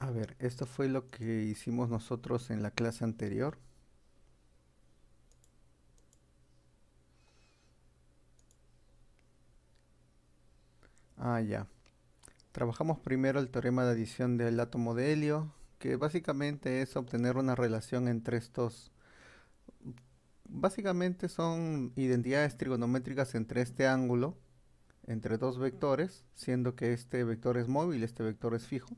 A ver, esto fue lo que hicimos nosotros en la clase anterior. Ah, ya. Trabajamos primero el teorema de adición del átomo de helio, que básicamente es obtener una relación entre estos... Básicamente son identidades trigonométricas entre este ángulo, entre dos vectores, siendo que este vector es móvil, este vector es fijo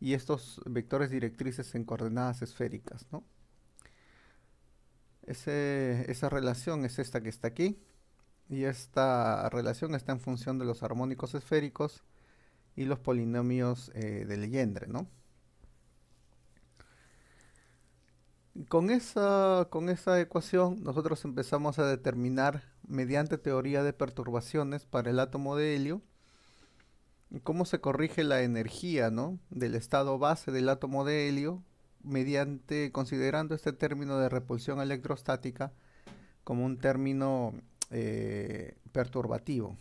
y estos vectores directrices en coordenadas esféricas. ¿no? esa relación es esta que está aquí y esta relación está en función de los armónicos esféricos y los polinomios eh, de Legendre. ¿no? Con esa, con esa ecuación nosotros empezamos a determinar mediante teoría de perturbaciones para el átomo de helio cómo se corrige la energía del estado base del átomo de helio mediante considerando este término de repulsión electrostática como un término eh, perturbativo.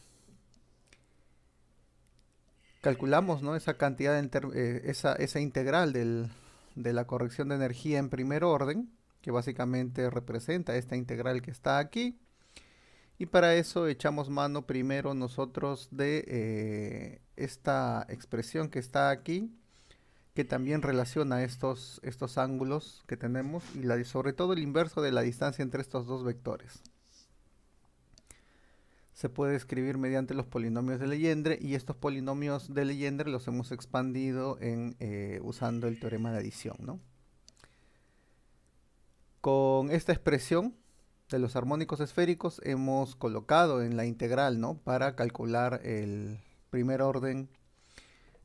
Calculamos esa cantidad, eh, esa, integral de la corrección de energía en primer orden, que básicamente representa esta integral que está aquí. Y para eso echamos mano primero nosotros de eh, esta expresión que está aquí, que también relaciona estos, estos ángulos que tenemos y sobre todo el inverso de la distancia entre estos dos vectores. Se puede escribir mediante los polinomios de leyendre y estos polinomios de leyendre los hemos expandido en, eh, usando el teorema de adición. ¿no? Con esta expresión de los armónicos esféricos hemos colocado en la integral ¿no? para calcular el, primer orden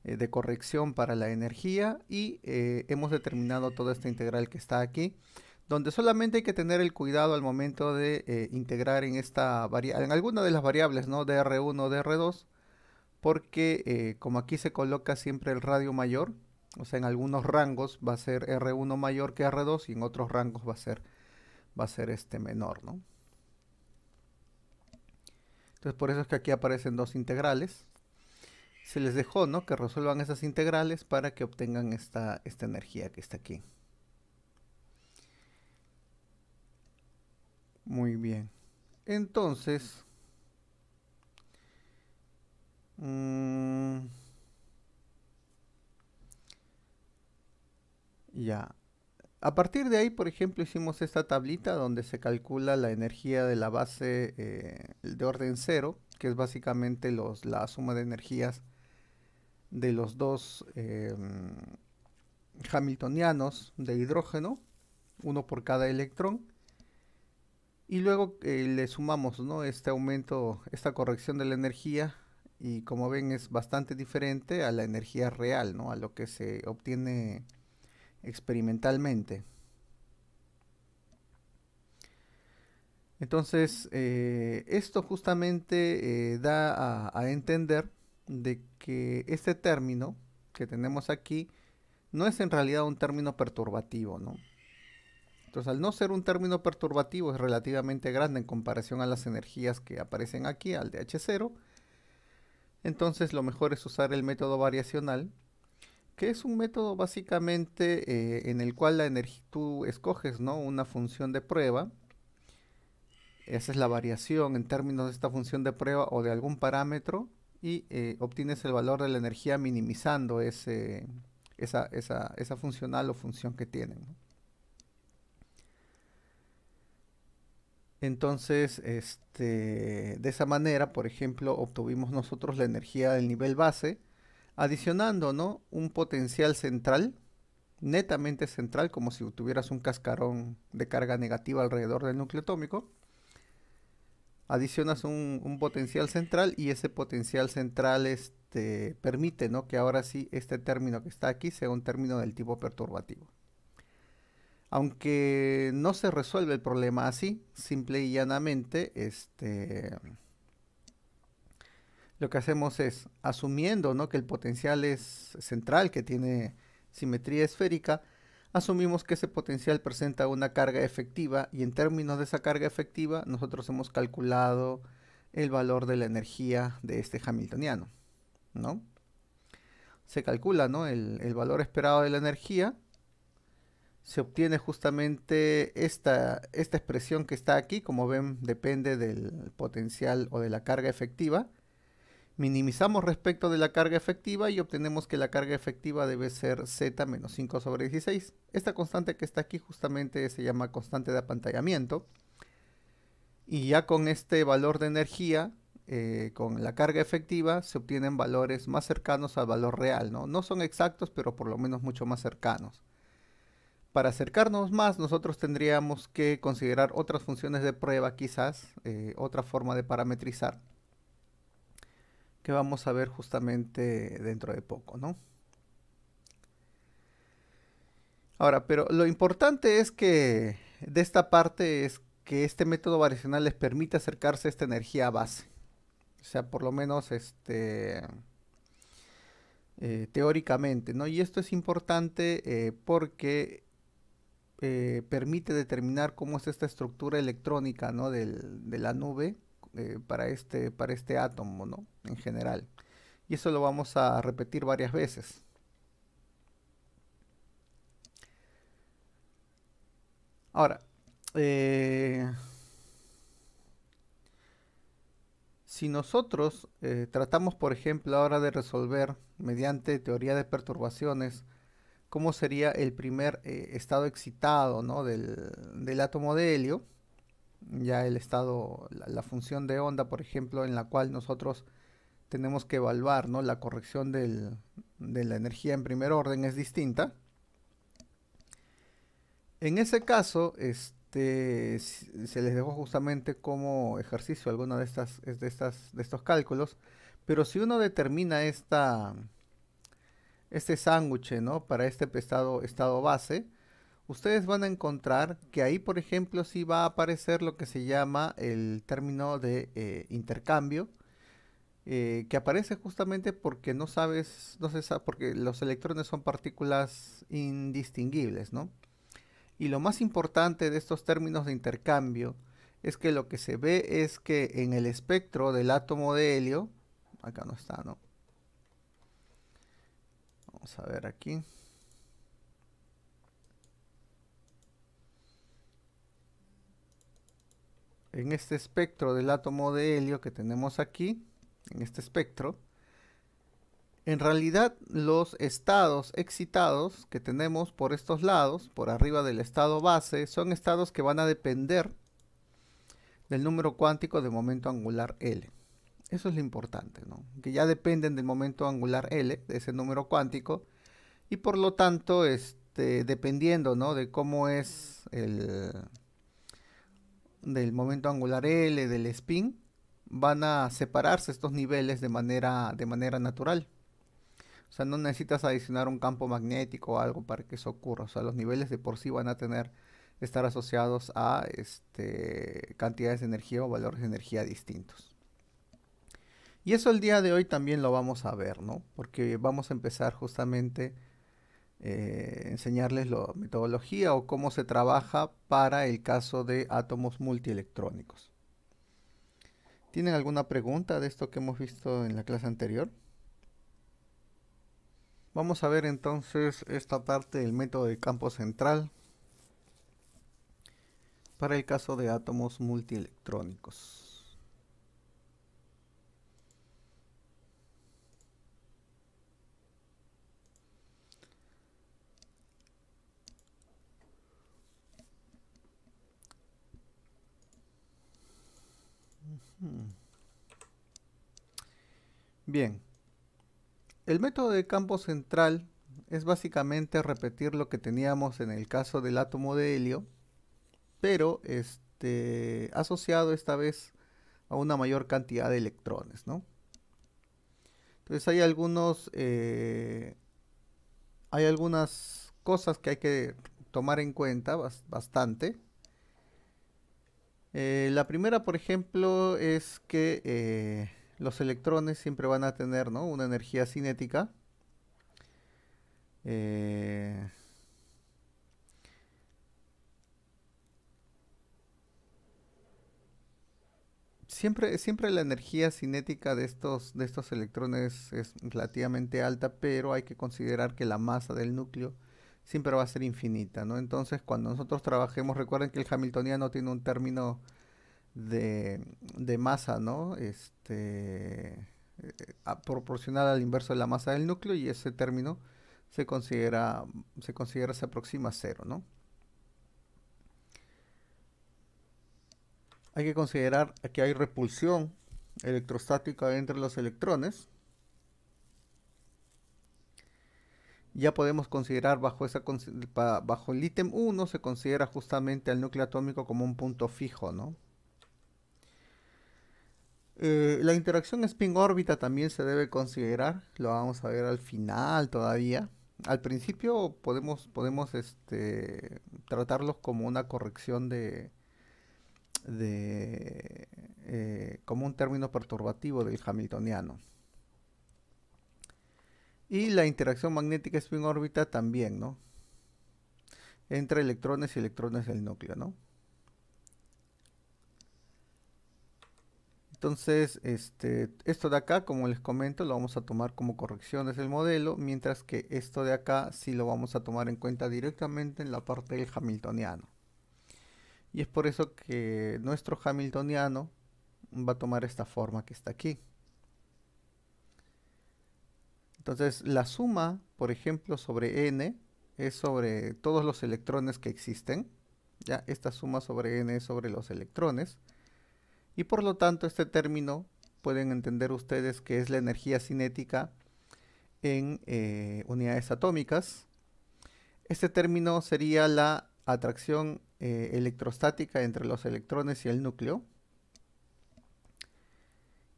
eh, de corrección para la energía y eh, hemos determinado toda esta integral que está aquí donde solamente hay que tener el cuidado al momento de eh, integrar en esta en alguna de las variables, no r DR1 o r 2 porque como aquí se coloca siempre el radio mayor, o sea, en algunos rangos va a ser R1 mayor que R2 y en otros rangos va a ser, va a ser este menor, ¿no? Entonces por eso es que aquí aparecen dos integrales se les dejó, ¿no? Que resuelvan esas integrales para que obtengan esta, esta energía que está aquí. Muy bien. Entonces... Mm, ya. A partir de ahí, por ejemplo, hicimos esta tablita donde se calcula la energía de la base eh, de orden cero, que es básicamente los, la suma de energías de los dos em, hamiltonianos de hidrógeno, uno por cada electrón, y luego eh, le sumamos ¿no? este aumento, esta corrección de la energía, y como ven es bastante diferente a la energía real, ¿no? a lo que se obtiene experimentalmente. Entonces, eh, esto justamente eh, da a entender de que este término que tenemos aquí no es en realidad un término perturbativo, ¿no? Entonces, al no ser un término perturbativo, es relativamente grande en comparación a las energías que aparecen aquí, al DH0. Entonces, lo mejor es usar el método variacional, que es un método básicamente eh, en el cual la energía tú escoges ¿no? una función de prueba. Esa es la variación en términos de esta función de prueba o de algún parámetro y eh, obtienes el valor de la energía minimizando ese, esa, funcional o función que tienen. Entonces, este, de esa manera, por ejemplo, obtuvimos nosotros la energía del nivel base, adicionando ¿no? un potencial central, netamente central, como si tuvieras un cascarón de carga negativa alrededor del núcleo atómico, adicionas un, potencial central y ese potencial central este, permite que ahora sí este término que está aquí sea un término del tipo perturbativo. Aunque no se resuelve el problema así, simple y llanamente, este, lo que hacemos es, asumiendo que el potencial es central, que tiene simetría esférica, asumimos que ese potencial presenta una carga efectiva y en términos de esa carga efectiva nosotros hemos calculado el valor de la energía de este hamiltoniano, Se calcula, El, valor esperado de la energía. Se obtiene justamente esta expresión que está aquí, como ven, depende del potencial o de la carga efectiva. Minimizamos respecto de la carga efectiva y obtenemos que la carga efectiva debe ser z menos 5 sobre 16. Esta constante que está aquí justamente se llama constante de apantallamiento. Y ya con este valor de energía, eh, con la carga efectiva, se obtienen valores más cercanos al valor real. ¿no? no son exactos, pero por lo menos mucho más cercanos. Para acercarnos más, nosotros tendríamos que considerar otras funciones de prueba, quizás, eh, otra forma de parametrizar que vamos a ver justamente dentro de poco, ¿no? Ahora, pero lo importante es que de esta parte es que este método variacional les permite acercarse a esta energía base. O sea, por lo menos este eh, teóricamente, ¿no? Y esto es importante eh, porque eh, permite determinar cómo es esta estructura electrónica, ¿no? de la nube eh, para, este, para este átomo, ¿no? En general. Y eso lo vamos a repetir varias veces. Ahora, eh, si nosotros eh, tratamos, por ejemplo, ahora de resolver mediante teoría de perturbaciones, cómo sería el primer estado excitado ¿no? del, del, átomo de helio, ya el estado, la, función de onda, por ejemplo, en la cual nosotros tenemos que evaluar ¿no? la corrección de la energía en primer orden es distinta. En ese caso, este, se les dejó justamente como ejercicio alguno de, de, estos cálculos, pero si uno determina esta, este sándwich ¿no? para este estado base, ustedes van a encontrar que ahí, por ejemplo, sí va a aparecer lo que se llama el término de eh, intercambio, eh, que aparece justamente porque no sabes, no se sabe, porque los electrones son partículas indistinguibles, ¿no? Y lo más importante de estos términos de intercambio es que lo que se ve es que en el espectro del átomo de helio, acá no está, ¿no? Vamos a ver aquí. en este espectro del átomo de helio que tenemos aquí, en este espectro, en realidad los estados excitados que tenemos por estos lados, por arriba del estado base, son estados que van a depender del número cuántico de momento angular L. Eso es lo importante, ¿no? que ya dependen del momento angular L, de ese número cuántico, y por lo tanto, este, dependiendo ¿no? de cómo es el, del momento angular L, del spin, van a separarse estos niveles de manera, de manera natural. O sea, no necesitas adicionar un campo magnético o algo para que eso ocurra. O sea, los niveles de por sí van a tener estar asociados a este, cantidades de energía o valores de energía distintos. Y eso el día de hoy también lo vamos a ver, ¿no? Porque vamos a empezar justamente eh, enseñarles la metodología o cómo se trabaja para el caso de átomos multielectrónicos. ¿Tienen alguna pregunta de esto que hemos visto en la clase anterior? Vamos a ver entonces esta parte del método de campo central para el caso de átomos multielectrónicos. Bien. El método de campo central es básicamente repetir lo que teníamos en el caso del átomo de helio, pero este, asociado esta vez a una mayor cantidad de electrones, ¿no? Entonces hay algunos, eh, hay algunas cosas que hay que tomar en cuenta bastante. Eh, la primera, por ejemplo, es que eh, los electrones siempre van a tener una energía cinética. Eh, siempre, siempre la energía cinética de de estos electrones es relativamente alta, pero hay que considerar que la masa del núcleo siempre va a ser infinita, ¿no? Entonces, cuando nosotros trabajemos, recuerden que el hamiltoniano tiene un término de, masa, ¿no? Este, eh, proporcional al inverso de la masa del núcleo y ese término se considera, se considera, se aproxima a cero, ¿no? Hay que considerar que hay repulsión electrostática entre los electrones ya podemos considerar bajo, esa, bajo el ítem 1 se considera justamente al núcleo atómico como un punto fijo, ¿no? Eh, la interacción spin-órbita también se debe considerar, lo vamos a ver al final todavía. Al principio podemos, podemos este, tratarlos como una corrección de, de eh, como un término perturbativo del hamiltoniano. Y la interacción magnética spin órbita también, ¿no? Entre electrones y electrones del núcleo, ¿no? Entonces, este, esto de acá, como les comento, lo vamos a tomar como correcciones del modelo, mientras que esto de acá sí lo vamos a tomar en cuenta directamente en la parte del hamiltoniano. Y es por eso que nuestro hamiltoniano va a tomar esta forma que está aquí. Entonces, la suma, por ejemplo, sobre n es sobre todos los electrones que existen. Ya, esta suma sobre n es sobre los electrones. Y por lo tanto, este término pueden entender ustedes que es la energía cinética en eh, unidades atómicas. Este término sería la atracción eh, electrostática entre los electrones y el núcleo.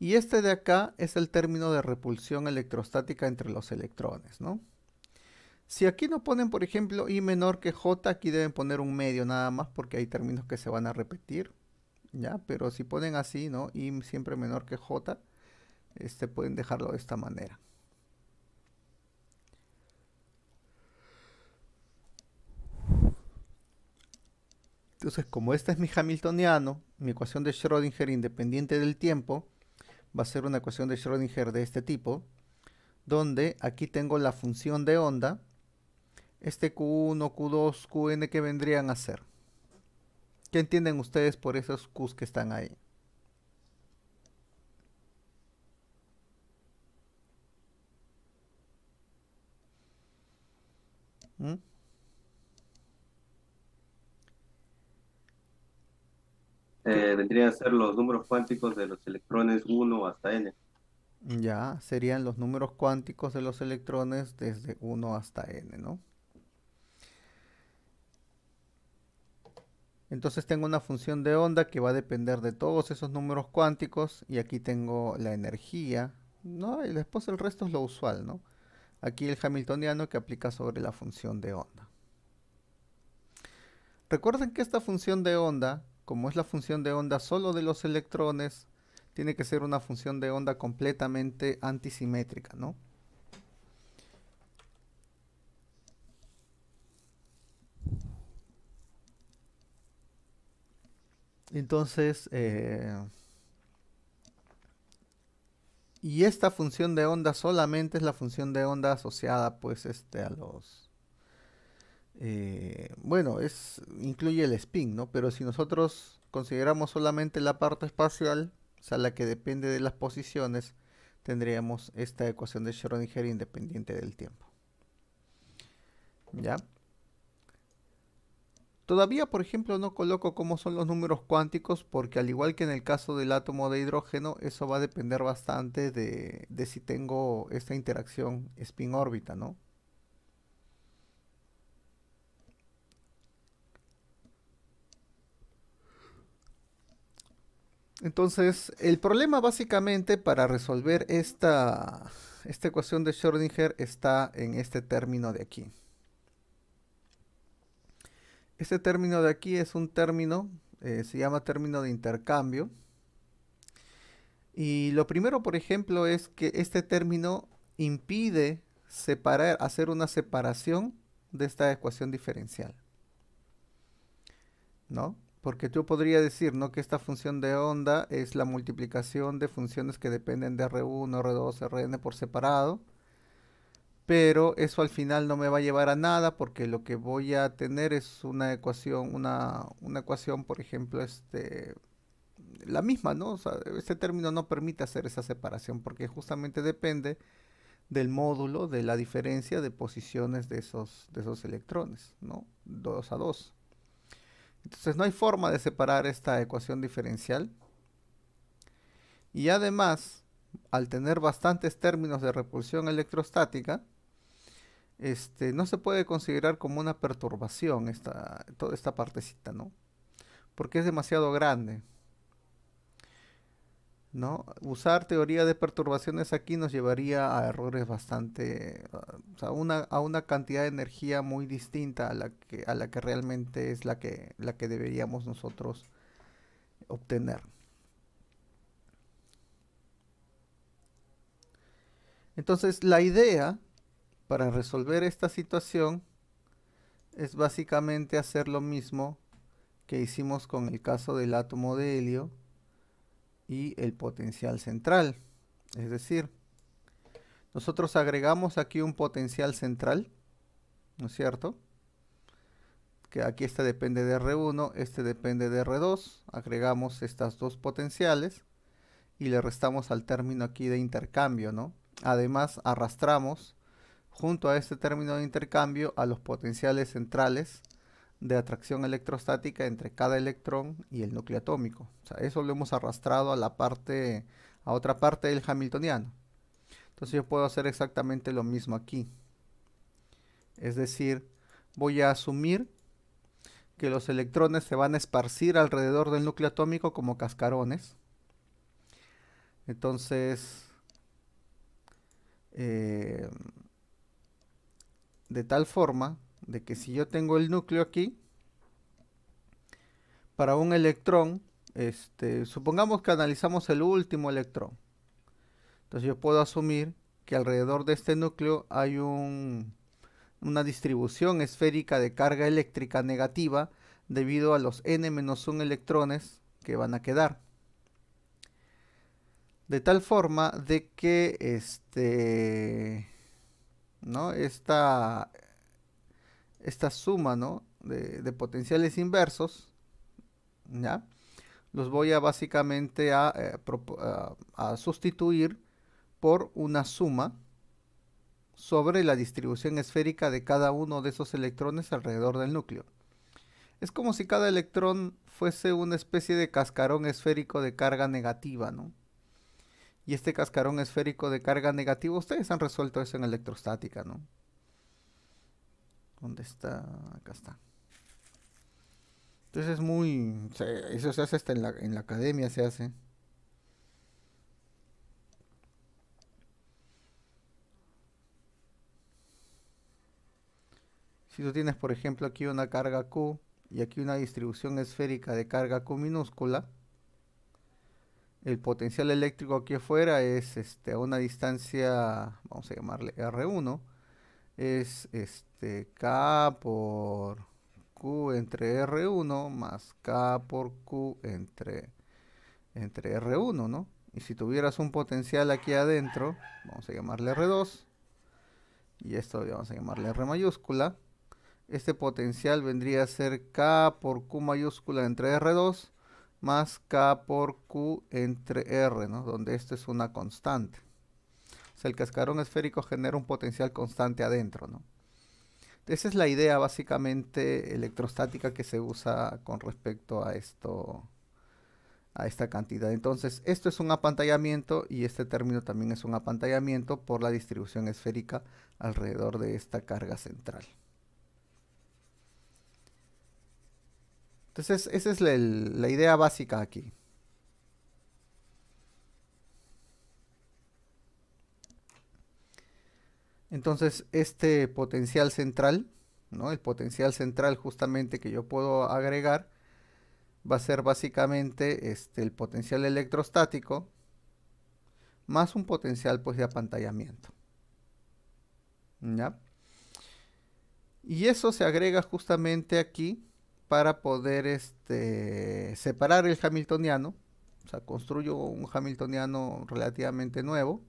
Y este de acá es el término de repulsión electrostática entre los electrones, ¿no? Si aquí no ponen, por ejemplo, I menor que J, aquí deben poner un medio nada más porque hay términos que se van a repetir, ¿ya? Pero si ponen así, ¿no? I siempre menor que J, este, pueden dejarlo de esta manera. Entonces, como este es mi Hamiltoniano, mi ecuación de Schrödinger independiente del tiempo, va a ser una ecuación de Schrödinger de este tipo, donde aquí tengo la función de onda, este Q1, Q2, Qn que vendrían a ser. ¿Qué entienden ustedes por esos Qs que están ahí? ¿Mm? eh, vendrían a ser los números cuánticos de los electrones 1 hasta n. Ya, serían los números cuánticos de los electrones desde 1 hasta n, ¿no? Entonces tengo una función de onda que va a depender de todos esos números cuánticos y aquí tengo la energía, ¿no? Y después el resto es lo usual, ¿no? Aquí el hamiltoniano que aplica sobre la función de onda. Recuerden que esta función de onda como es la función de onda solo de los electrones, tiene que ser una función de onda completamente antisimétrica, ¿no? Entonces, eh, y esta función de onda solamente es la función de onda asociada, pues, este, a los, eh, bueno, es, incluye el spin, ¿no? Pero si nosotros consideramos solamente la parte espacial, o sea, la que depende de las posiciones, tendríamos esta ecuación de Schrödinger independiente del tiempo. ¿Ya? Todavía, por ejemplo, no coloco cómo son los números cuánticos porque al igual que en el caso del átomo de hidrógeno, eso va a depender bastante de, de si tengo esta interacción spin-órbita, ¿no? Entonces, el problema básicamente para resolver esta, ecuación de Schrödinger está en este término de aquí. Este término de aquí es un término, eh, se llama término de intercambio. Y lo primero, por ejemplo, es que este término impide separar, hacer una separación de esta ecuación diferencial. ¿No? Porque tú podría decir, ¿no? Que esta función de onda es la multiplicación de funciones que dependen de R1, R2, Rn por separado. Pero eso al final no me va a llevar a nada porque lo que voy a tener es una ecuación, una, ecuación, por ejemplo, este, la misma, ¿no? O sea, este término no permite hacer esa separación porque justamente depende del módulo de la diferencia de posiciones de esos, de esos electrones, ¿no? 2 a 2. Entonces no hay forma de separar esta ecuación diferencial. Y además, al tener bastantes términos de repulsión electrostática, este, no se puede considerar como una perturbación esta, toda esta partecita, ¿no? Porque es demasiado grande. ¿no? Usar teoría de perturbaciones aquí nos llevaría a errores bastante, o a una cantidad de energía muy distinta a la que, a la que realmente es la que, la que deberíamos nosotros obtener. Entonces, la idea para resolver esta situación es básicamente hacer lo mismo que hicimos con el caso del átomo de helio, y el potencial central. Es decir, nosotros agregamos aquí un potencial central, ¿no es cierto? Que aquí este depende de R1, este depende de R2. Agregamos estas dos potenciales y le restamos al término aquí de intercambio, ¿no? Además, arrastramos junto a este término de intercambio a los potenciales centrales de atracción electrostática entre cada electrón y el núcleo atómico. eso lo hemos arrastrado a la parte, a otra parte del hamiltoniano. Entonces yo puedo hacer exactamente lo mismo aquí. Es decir, voy a asumir que los electrones se van a esparcir alrededor del núcleo atómico como cascarones. Entonces, eh, de tal forma de que si yo tengo el núcleo aquí, para un electrón, este, supongamos que analizamos el último electrón. Entonces yo puedo asumir que alrededor de este núcleo hay un, una distribución esférica de carga eléctrica negativa debido a los n-1 electrones que van a quedar. De tal forma de que este, ¿no? Esta, esta suma ¿no? de, potenciales inversos, ¿ya? los voy a básicamente eh, a, a, sustituir por una suma sobre la distribución esférica de cada uno de esos electrones alrededor del núcleo. Es como si cada electrón fuese una especie de cascarón esférico de carga negativa, ¿no? Y este cascarón esférico de carga negativa, ustedes han resuelto eso en electrostática, ¿no? ¿Dónde está? Acá está. Entonces es muy... eso se hace hasta en la, academia, se hace. Si tú tienes, por ejemplo, aquí una carga Q y aquí una distribución esférica de carga Q minúscula, el potencial eléctrico aquí afuera es este, a una distancia, vamos a llamarle R1, es este K por Q entre R1 más K por Q entre, entre R1, ¿no? Y si tuvieras un potencial aquí adentro, vamos a llamarle R2, y esto vamos a llamarle R mayúscula, este potencial vendría a ser K por Q mayúscula entre R2 más K por Q entre R, ¿no? Donde esto es una constante el cascarón esférico genera un potencial constante adentro, ¿no? Esa es la idea básicamente electrostática que se usa con respecto a esto, a esta cantidad. Entonces, esto es un apantallamiento y este término también es un apantallamiento por la distribución esférica alrededor de esta carga central. Entonces, esa es la idea básica aquí. Entonces, este potencial central, ¿no? El potencial central justamente que yo puedo agregar va a ser básicamente este, el potencial electrostático más un potencial pues de apantallamiento. Y eso se agrega justamente aquí para poder este, separar el hamiltoniano. O sea, construyo un hamiltoniano relativamente nuevo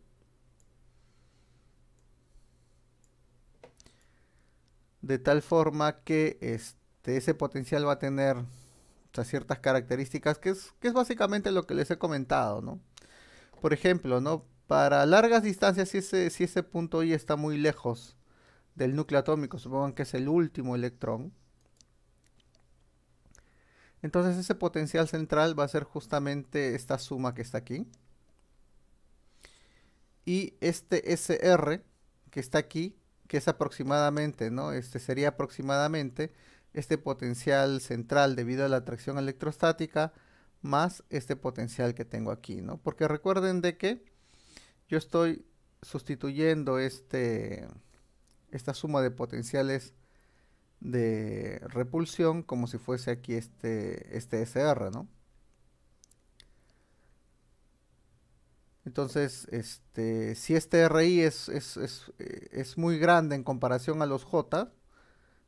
de tal forma que este, ese potencial va a tener ciertas características, que es, que es básicamente lo que les he comentado, Por ejemplo, ¿no? Para largas distancias, si ese, si ese punto I está muy lejos del núcleo atómico, supongan que es el último electrón, entonces ese potencial central va a ser justamente esta suma que está aquí. Y este SR que está aquí que es aproximadamente, ¿no? Este sería aproximadamente este potencial central debido a la atracción electrostática más este potencial que tengo aquí, ¿no? Porque recuerden de que yo estoy sustituyendo este, esta suma de potenciales de repulsión como si fuese aquí este, este SR, ¿no? Entonces, este, si este RI eh, es, muy grande en comparación a los J,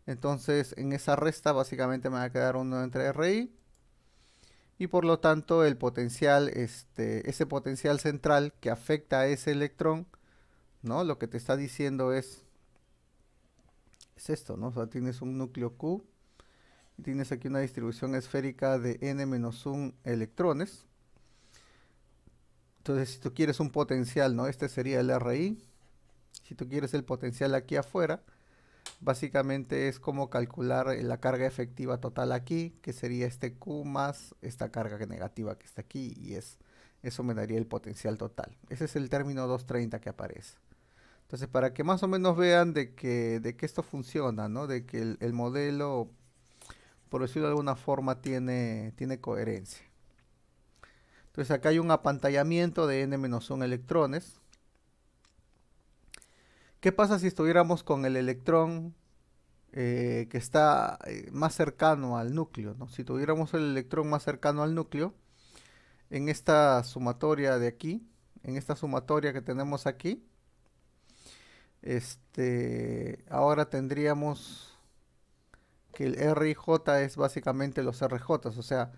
entonces en esa resta básicamente me va a quedar uno entre RI. Y por lo tanto el potencial, este, ese potencial central que afecta a ese electrón, ¿no? Lo que te está diciendo es, es esto, ¿no? O tienes un núcleo Q, y tienes aquí una distribución esférica de n-1 electrones entonces, si tú quieres un potencial, ¿no? Este sería el RI. Si tú quieres el potencial aquí afuera, básicamente es como calcular eh, la carga efectiva total aquí, que sería este Q más esta carga negativa que está aquí, y es, eso me daría el potencial total. Ese es el término 230 que aparece. Entonces, para que más o menos vean de que, de que esto funciona, ¿no? De que el, modelo, por decirlo de alguna forma, tiene, tiene coherencia. Entonces acá hay un apantallamiento de n-1 electrones. ¿Qué pasa si estuviéramos con el electrón eh, que está eh, más cercano al núcleo? ¿no? Si tuviéramos el electrón más cercano al núcleo, en esta sumatoria de aquí, en esta sumatoria que tenemos aquí, este, ahora tendríamos que el rj es básicamente los RJ, o sea,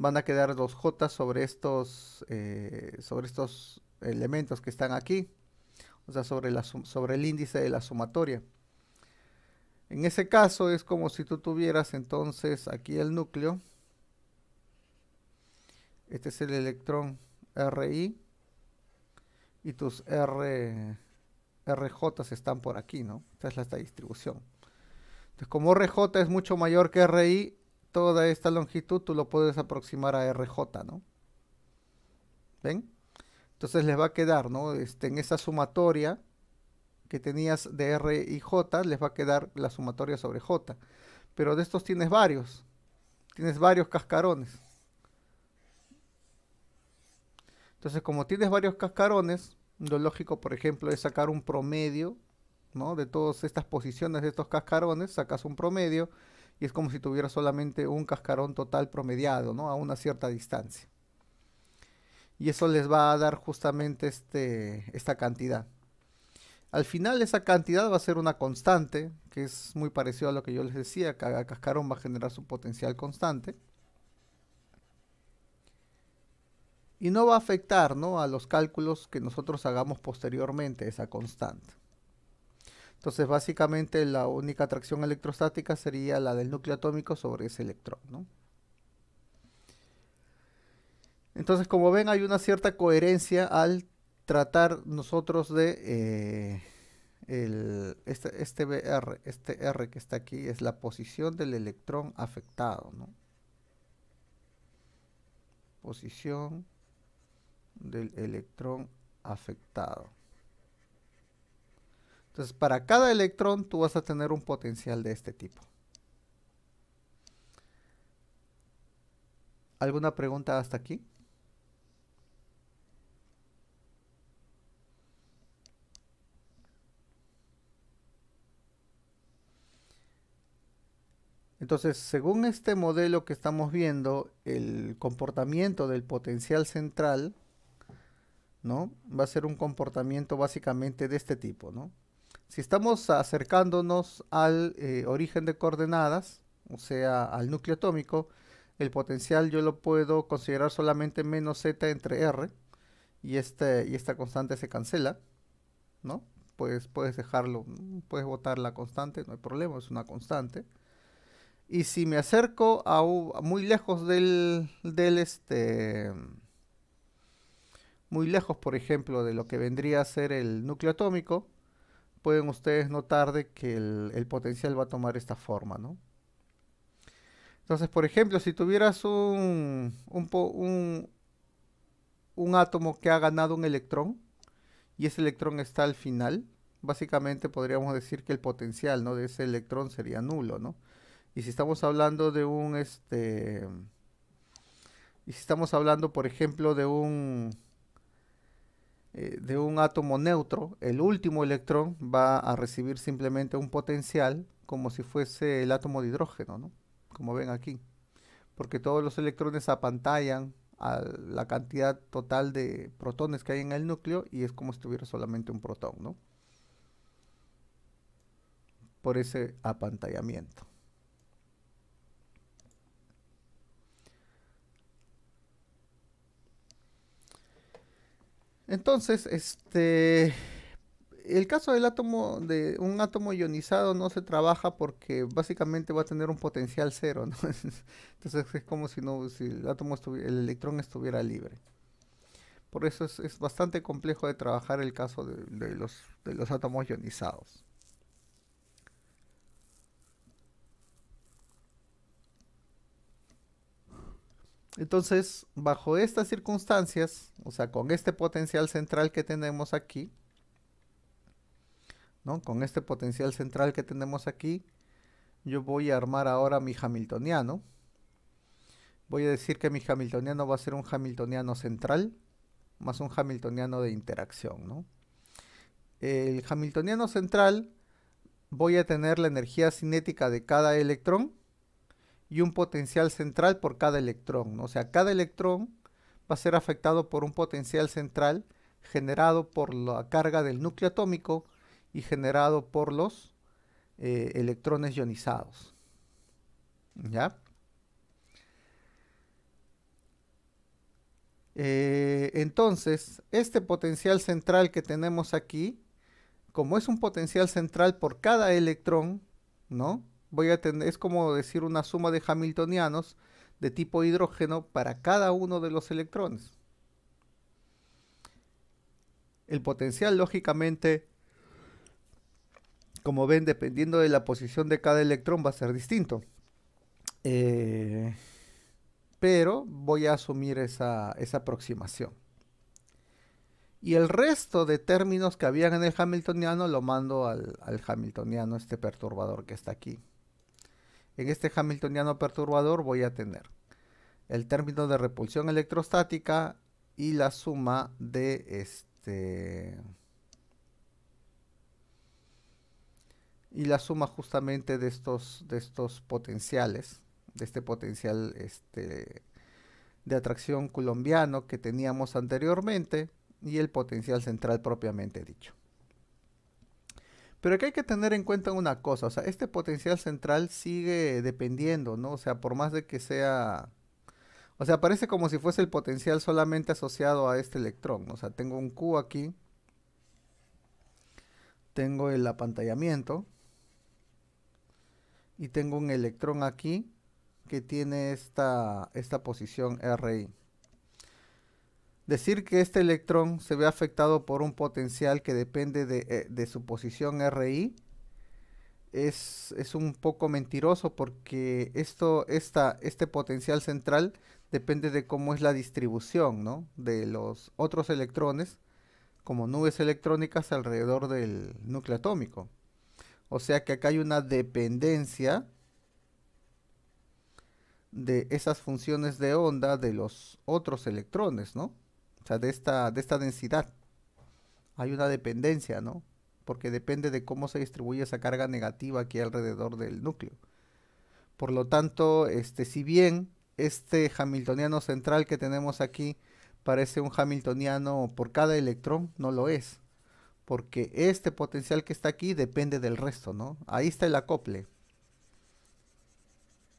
van a quedar dos J sobre estos, eh, sobre estos elementos que están aquí, o sea, sobre, la, sobre el índice de la sumatoria. En ese caso es como si tú tuvieras entonces aquí el núcleo, este es el electrón RI y tus RJ están por aquí, ¿no? Esta es la distribución. Entonces, como RJ es mucho mayor que RI, toda esta longitud tú lo puedes aproximar a RJ, ¿no? ¿Ven? Entonces les va a quedar, ¿no? Este, en esa sumatoria que tenías de R y J, les va a quedar la sumatoria sobre J. Pero de estos tienes varios. Tienes varios cascarones. Entonces, como tienes varios cascarones, lo lógico, por ejemplo, es sacar un promedio, ¿no? De todas estas posiciones de estos cascarones, sacas un promedio y es como si tuviera solamente un cascarón total promediado, ¿no? A una cierta distancia. Y eso les va a dar justamente este, esta cantidad. Al final esa cantidad va a ser una constante, que es muy parecido a lo que yo les decía, cada cascarón va a generar su potencial constante. Y no va a afectar ¿no? a los cálculos que nosotros hagamos posteriormente esa constante. Entonces, básicamente la única atracción electrostática sería la del núcleo atómico sobre ese electrón, ¿no? Entonces, como ven, hay una cierta coherencia al tratar nosotros de eh, el, este, este este R que está aquí, es la posición del electrón afectado, ¿no? Posición del electrón afectado. Entonces, para cada electrón tú vas a tener un potencial de este tipo. ¿Alguna pregunta hasta aquí? Entonces, según este modelo que estamos viendo, el comportamiento del potencial central, ¿no? Va a ser un comportamiento básicamente de este tipo, ¿no? si estamos acercándonos al eh, origen de coordenadas, o sea, al núcleo atómico, el potencial yo lo puedo considerar solamente menos z entre r, y, este, y esta constante se cancela, ¿no? Puedes, puedes dejarlo, puedes botar la constante, no hay problema, es una constante. Y si me acerco a, muy lejos del, del este, muy lejos, por ejemplo, de lo que vendría a ser el núcleo atómico, pueden ustedes notar de que el, potencial va a tomar esta forma, ¿no? Entonces, por ejemplo, si tuvieras un, un, un, átomo que ha ganado un electrón y ese electrón está al final, básicamente podríamos decir que el potencial ¿no? de ese electrón sería nulo, ¿no? Y si estamos hablando de un, este, y si estamos hablando, por ejemplo, de un, eh, de un átomo neutro, el último electrón va a recibir simplemente un potencial como si fuese el átomo de hidrógeno, ¿no? Como ven aquí. Porque todos los electrones apantallan a la cantidad total de protones que hay en el núcleo y es como si tuviera solamente un protón, ¿no? Por ese apantallamiento. Entonces, este, el caso del átomo, de un átomo ionizado no se trabaja porque básicamente va a tener un potencial cero, ¿no? Entonces es como si, no, si el, átomo el electrón estuviera libre. Por eso es, es, bastante complejo de trabajar el caso de los átomos ionizados. Entonces, bajo estas circunstancias, o sea, con este potencial central que tenemos aquí, ¿no? Con este potencial central que tenemos aquí, yo voy a armar ahora mi Hamiltoniano. Voy a decir que mi Hamiltoniano va a ser un Hamiltoniano central más un Hamiltoniano de interacción, ¿no? El Hamiltoniano central voy a tener la energía cinética de cada electrón y un potencial central por cada electrón. ¿no? O sea, cada electrón va a ser afectado por un potencial central generado por la carga del núcleo atómico y generado por los eh, electrones ionizados. ¿Ya? Eh, entonces, este potencial central que tenemos aquí, como es un potencial central por cada electrón, ¿no? a tener, es como decir una suma de hamiltonianos de tipo hidrógeno para cada uno de los electrones. El potencial, lógicamente, como ven, dependiendo de la posición de cada electrón va a ser distinto. Eh, pero voy a asumir esa, aproximación. Y el resto de términos que habían en el hamiltoniano lo mando al hamiltoniano, este perturbador que está aquí en este Hamiltoniano perturbador voy a tener el término de repulsión electrostática y la suma de este y la suma justamente de estos de estos potenciales de este potencial este de atracción colombiano que teníamos anteriormente y el potencial central propiamente dicho pero aquí hay que tener en cuenta una cosa, o sea, este potencial central sigue dependiendo, ¿no? O sea, por más de que sea... O sea, parece como si fuese el potencial solamente asociado a este electrón. O sea, tengo un Q aquí. Tengo el apantallamiento. Y tengo un electrón aquí que tiene esta, esta posición RI. Decir que este electrón se ve afectado por un potencial que depende de, eh, su posición RI es, un poco mentiroso porque esto, este potencial central depende de cómo es la distribución de los otros electrones como nubes electrónicas alrededor del núcleo atómico. O sea que acá hay una dependencia de esas funciones de onda de los otros electrones, ¿no? o sea, de esta, de esta densidad. Hay una dependencia, ¿no? Porque depende de cómo se distribuye esa carga negativa aquí alrededor del núcleo. Por lo tanto, este, si bien este hamiltoniano central que tenemos aquí parece un hamiltoniano por cada electrón, no lo es. Porque este potencial que está aquí depende del resto, ¿no? Ahí está el acople.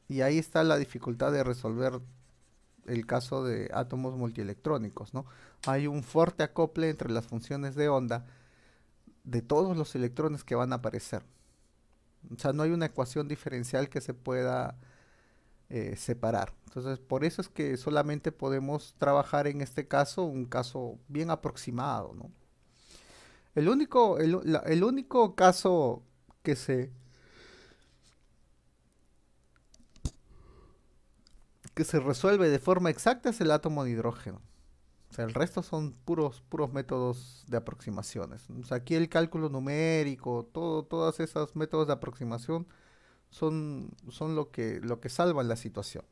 Y ahí está la dificultad de resolver el caso de átomos multielectrónicos, ¿no? Hay un fuerte acople entre las funciones de onda de todos los electrones que van a aparecer. O sea, no hay una ecuación diferencial que se pueda eh, separar. Entonces, por eso es que solamente podemos trabajar en este caso, un caso bien aproximado, ¿no? El único, el, el único caso que se que se resuelve de forma exacta es el átomo de hidrógeno. O sea, el resto son puros, puros métodos de aproximaciones. O sea, aquí el cálculo numérico, todo, todas esas métodos de aproximación son, son lo, que, lo que salvan la situación.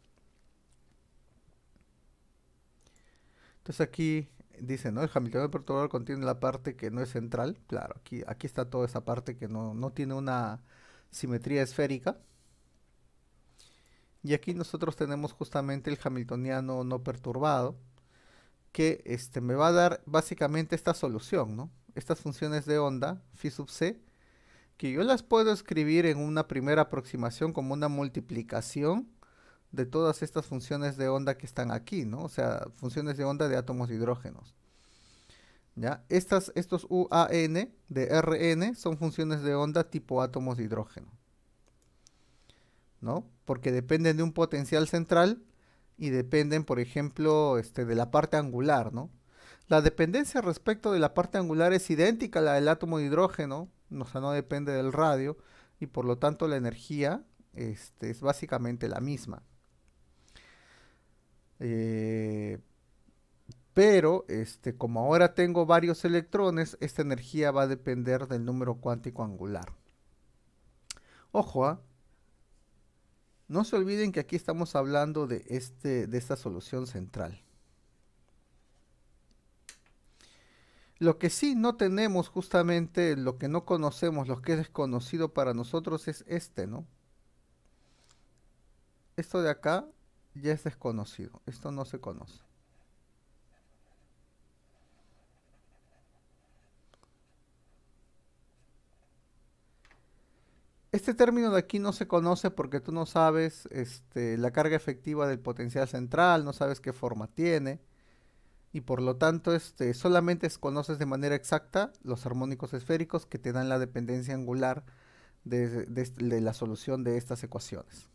Entonces aquí dice, ¿no? El hamiltoniano perturbador contiene la parte que no es central. Claro, aquí, aquí está toda esa parte que no, no tiene una simetría esférica. Y aquí nosotros tenemos justamente el hamiltoniano no perturbado, que este, me va a dar básicamente esta solución, ¿no? Estas funciones de onda, phi sub c, que yo las puedo escribir en una primera aproximación como una multiplicación de todas estas funciones de onda que están aquí, ¿no? O sea, funciones de onda de átomos de hidrógenos. ¿Ya? Estas, estos UAN de RN son funciones de onda tipo átomos de hidrógeno. ¿no? Porque dependen de un potencial central y dependen, por ejemplo, este, de la parte angular, La dependencia respecto de la parte angular es idéntica a la del átomo de hidrógeno, o sea, no depende del radio, y por lo tanto la energía este, es básicamente la misma. Eh, pero este, como ahora tengo varios electrones, esta energía va a depender del número cuántico angular. Ojo, a ¿ah? No se olviden que aquí estamos hablando de, este, de esta solución central. Lo que sí no tenemos justamente, lo que no conocemos, lo que es desconocido para nosotros es este, ¿no? Esto de acá ya es desconocido, esto no se conoce. Este término de aquí no se conoce porque tú no sabes este, la carga efectiva del potencial central, no sabes qué forma tiene y por lo tanto este, solamente conoces de manera exacta los armónicos esféricos que te dan la dependencia angular de, la solución de estas ecuaciones.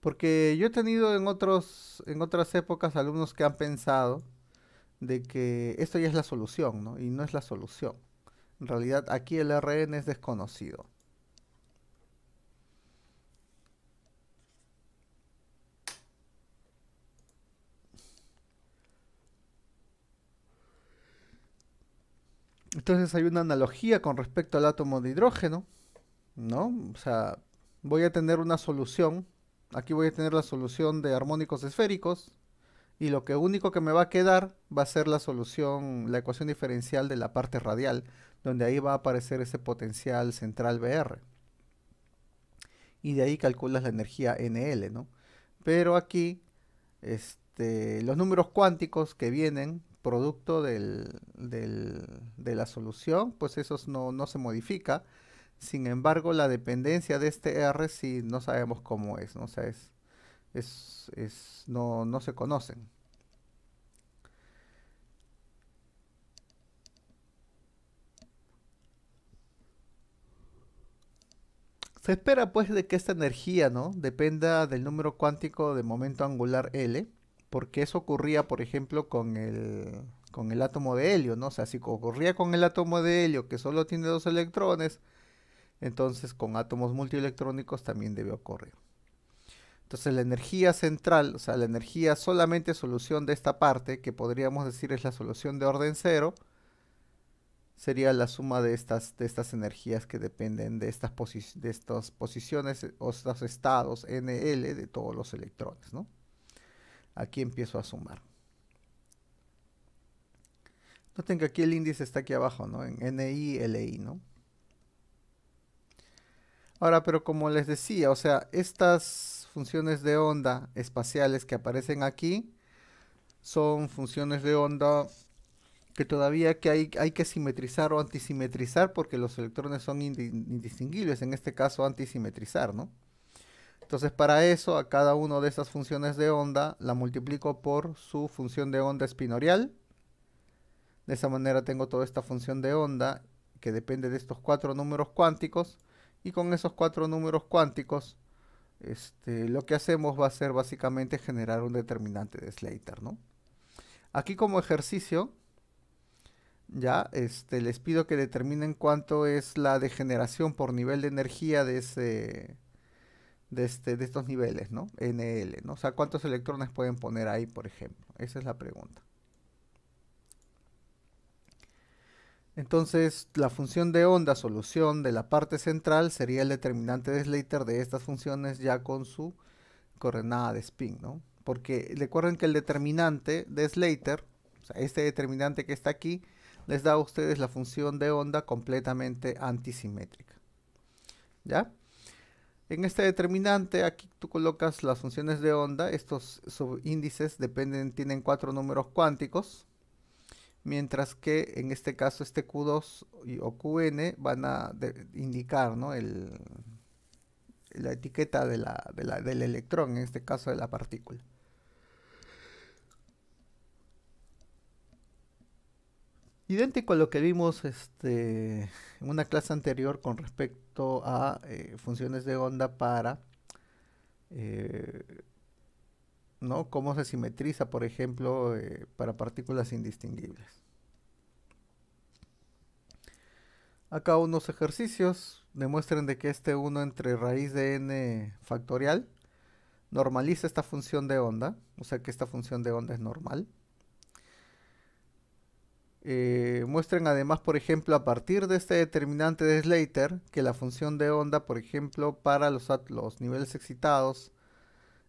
Porque yo he tenido en otras épocas alumnos que han pensado de que esto ya es la solución, ¿no? Y no es la solución. En realidad aquí el RN es desconocido. Entonces hay una analogía con respecto al átomo de hidrógeno, ¿no? O sea, voy a tener una solución, aquí voy a tener la solución de armónicos esféricos, y lo que único que me va a quedar va a ser la solución, la ecuación diferencial de la parte radial, donde ahí va a aparecer ese potencial central VR. Y de ahí calculas la energía NL, ¿no? Pero aquí, este, los números cuánticos que vienen producto de la solución, pues esos no, se modifica. Sin embargo, la dependencia de este R sí no sabemos cómo es, ¿no? O es, no se conocen. Se espera pues de que esta energía ¿no? dependa del número cuántico de momento angular L, porque eso ocurría por ejemplo con el, con el átomo de helio, ¿no? o sea, si ocurría con el átomo de helio que solo tiene dos electrones, entonces con átomos multielectrónicos también debe ocurrir. Entonces la energía central, o sea, la energía solamente solución de esta parte, que podríamos decir es la solución de orden cero, sería la suma de estas, de estas energías que dependen de estas, de posiciones o estos estados NL de todos los electrones. ¿no? Aquí empiezo a sumar. Noten que aquí el índice está aquí abajo, ¿no? En NI, LI, ¿no? Ahora, pero como les decía, o sea, estas funciones de onda espaciales que aparecen aquí son funciones de onda que todavía que hay, hay que simetrizar o antisimetrizar porque los electrones son indistinguibles, en este caso antisimetrizar, ¿no? Entonces para eso a cada una de esas funciones de onda la multiplico por su función de onda espinorial. De esa manera tengo toda esta función de onda que depende de estos cuatro números cuánticos y con esos cuatro números cuánticos este, lo que hacemos va a ser básicamente generar un determinante de Slater, ¿no? Aquí como ejercicio ya este les pido que determinen cuánto es la degeneración por nivel de energía de ese de, este, de estos niveles, ¿no? NL, ¿no? O sea, ¿cuántos electrones pueden poner ahí, por ejemplo? Esa es la pregunta. Entonces, la función de onda solución de la parte central sería el determinante de Slater de estas funciones ya con su coordenada de spin, ¿no? Porque recuerden que el determinante de Slater, o sea, este determinante que está aquí, les da a ustedes la función de onda completamente antisimétrica. ¿Ya? En este determinante, aquí tú colocas las funciones de onda, estos subíndices dependen, tienen cuatro números cuánticos, mientras que en este caso este Q2 y, o QN van a indicar ¿no? la etiqueta del electrón, en este caso de la partícula. idéntico a lo que vimos este, en una clase anterior con respecto a eh, funciones de onda para eh, ¿no? cómo se simetriza, por ejemplo, eh, para partículas indistinguibles. Acá unos ejercicios demuestran de que este 1 entre raíz de n factorial normaliza esta función de onda, o sea que esta función de onda es normal. Eh, muestren además, por ejemplo, a partir de este determinante de Slater, que la función de onda, por ejemplo, para los, los niveles excitados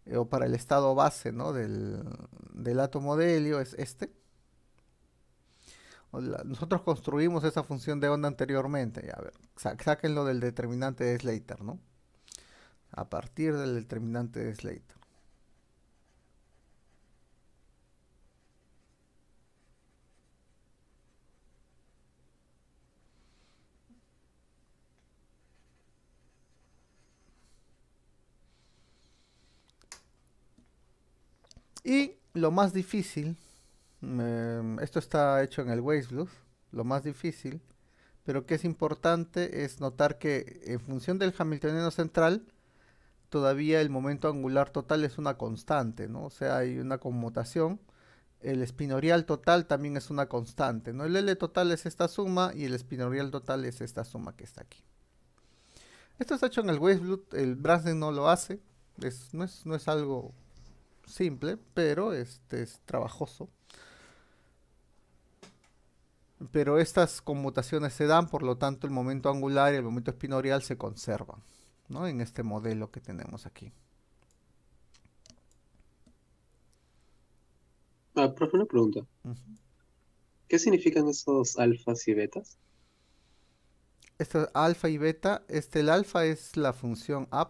eh, o para el estado base ¿no? del, del, átomo de helio es este. nosotros construimos esa función de onda anteriormente. A ver, del determinante de Slater, ¿no? A partir del determinante de Slater. Y lo más difícil, em, esto está hecho en el Waze lo más difícil, pero que es importante es notar que en función del Hamiltoniano central, todavía el momento angular total es una constante, ¿no? O sea, hay una conmutación. El espinorial total también es una constante, ¿no? El L total es esta suma y el espinorial total es esta suma que está aquí. Esto está hecho en el Waze el Brasden no lo hace, no, es, no es algo simple, pero este es trabajoso. Pero estas conmutaciones se dan, por lo tanto el momento angular y el momento espinorial se conservan ¿no? en este modelo que tenemos aquí. Ah, profe, una pregunta. ¿Qué significan esos alfas y betas? Este alfa y beta, este el alfa es la función up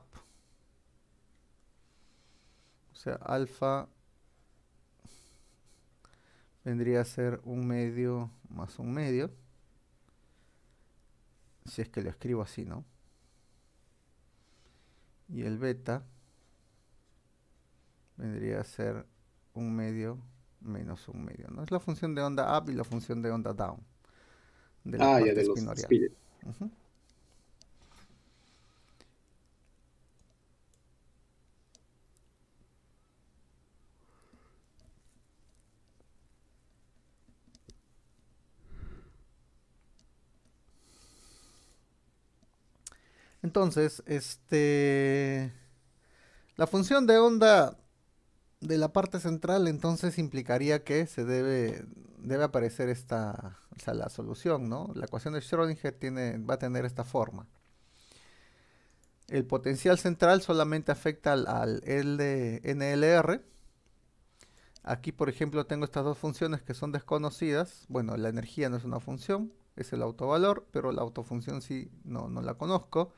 o sea, alfa vendría a ser un medio más un medio. Si es que lo escribo así, ¿no? Y el beta vendría a ser un medio menos un medio, ¿no? Es la función de onda up y la función de onda down. ah, ya de los Entonces, este... La función de onda de la parte central entonces implicaría que se debe, aparecer esta, la solución, ¿no? La ecuación de Schrödinger va a tener esta forma. El potencial central solamente afecta al, el de NLR. Aquí, por ejemplo, tengo estas dos funciones que son desconocidas. Bueno, la energía no es una función, es el autovalor, pero la autofunción sí no la conozco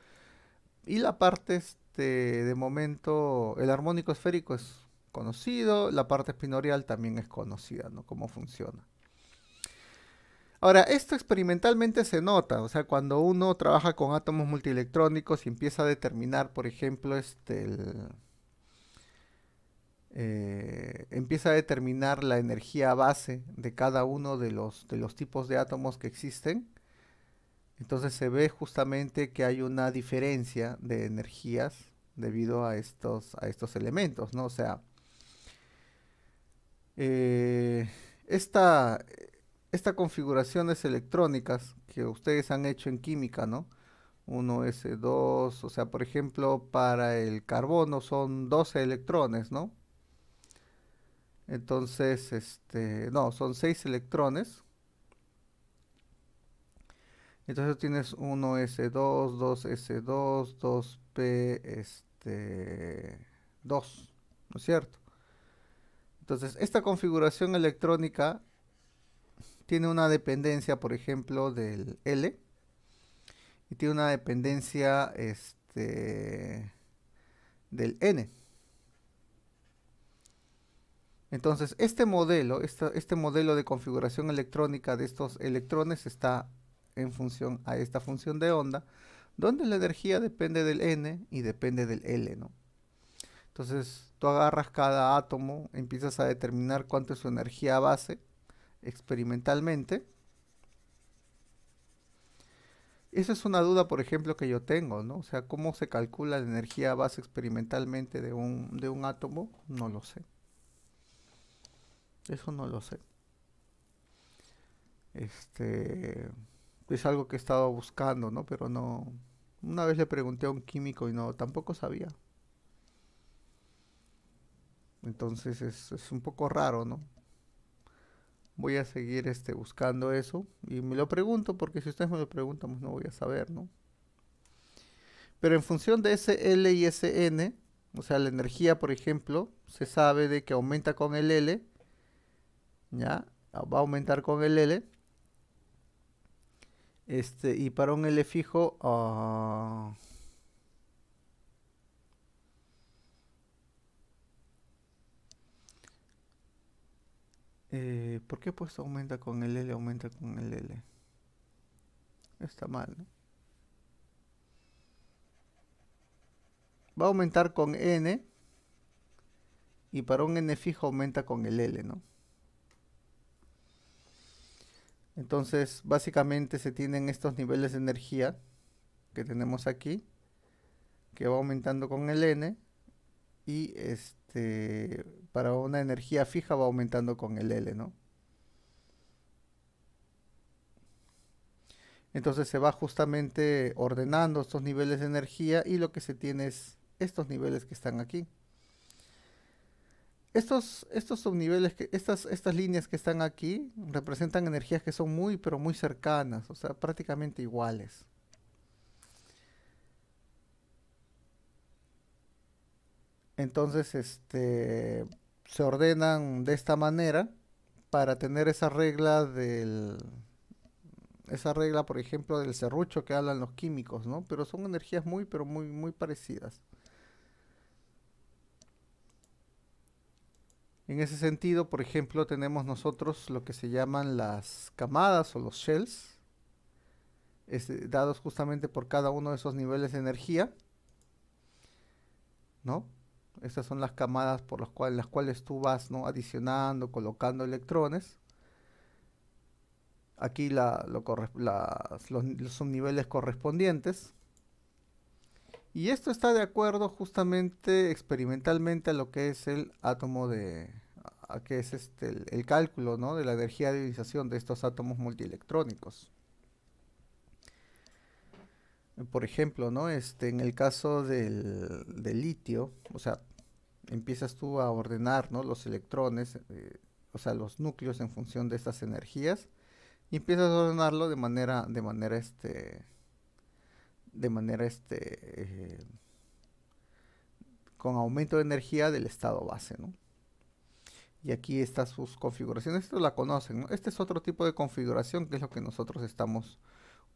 y la parte este, de momento, el armónico esférico es conocido, la parte espinorial también es conocida, ¿no? Cómo funciona. Ahora, esto experimentalmente se nota, o sea, cuando uno trabaja con átomos multielectrónicos y empieza a determinar, por ejemplo, este, eh, empieza a determinar la energía base de cada uno de los, de los tipos de átomos que existen, entonces se ve justamente que hay una diferencia de energías debido a estos, a estos elementos, ¿no? O sea, eh, esta, esta configuraciones electrónicas que ustedes han hecho en química, ¿no? 1S2, o sea, por ejemplo, para el carbono son 12 electrones, ¿no? Entonces, este, no, son 6 electrones entonces tienes 1S2, 2S2, 2P, este, 2, ¿no es cierto? Entonces, esta configuración electrónica tiene una dependencia, por ejemplo, del L y tiene una dependencia este, del N. Entonces, este modelo, este modelo de configuración electrónica de estos electrones está en función a esta función de onda, donde la energía depende del N y depende del L, ¿no? Entonces, tú agarras cada átomo, empiezas a determinar cuánto es su energía base experimentalmente. Esa es una duda, por ejemplo, que yo tengo, ¿no? O sea, ¿cómo se calcula la energía base experimentalmente de un, de un átomo? No lo sé. Eso no lo sé. Este es algo que he estado buscando, ¿no? Pero no. Una vez le pregunté a un químico y no, tampoco sabía. Entonces es, es un poco raro, ¿no? Voy a seguir este, buscando eso. Y me lo pregunto, porque si ustedes me lo preguntan, pues no voy a saber, ¿no? Pero en función de ese L y SN, o sea, la energía, por ejemplo, se sabe de que aumenta con el L, ¿ya? Va a aumentar con el L, este, y para un L fijo. Ah, eh, ¿Por qué he puesto aumenta con el L, aumenta con el L? Está mal, ¿no? Va a aumentar con N. Y para un N fijo aumenta con el L, ¿no? Entonces, básicamente se tienen estos niveles de energía que tenemos aquí, que va aumentando con el n, y este para una energía fija va aumentando con el L, ¿no? Entonces se va justamente ordenando estos niveles de energía y lo que se tiene es estos niveles que están aquí. Estos, estos subniveles, estas, líneas que están aquí, representan energías que son muy, pero muy cercanas, o sea, prácticamente iguales. Entonces, este, se ordenan de esta manera para tener esa regla del, esa regla, por ejemplo, del serrucho que hablan los químicos, ¿no? Pero son energías muy, pero muy, muy parecidas. En ese sentido, por ejemplo, tenemos nosotros lo que se llaman las camadas o los shells, este, dados justamente por cada uno de esos niveles de energía. ¿No? Estas son las camadas por las cuales, las cuales tú vas ¿no? adicionando, colocando electrones. Aquí los subniveles correspondientes. Y esto está de acuerdo justamente experimentalmente a lo que es el átomo de, a que es este, el, cálculo ¿no? de la energía de ionización de estos átomos multielectrónicos. Por ejemplo, ¿no? este, en el caso del, litio, o sea, empiezas tú a ordenar los electrones, eh, o sea, los núcleos en función de estas energías, y empiezas a ordenarlo de manera, de manera este, de manera este eh, con aumento de energía del estado base, ¿no? Y aquí están sus configuraciones, esto la conocen, ¿no? Este es otro tipo de configuración que es lo que nosotros estamos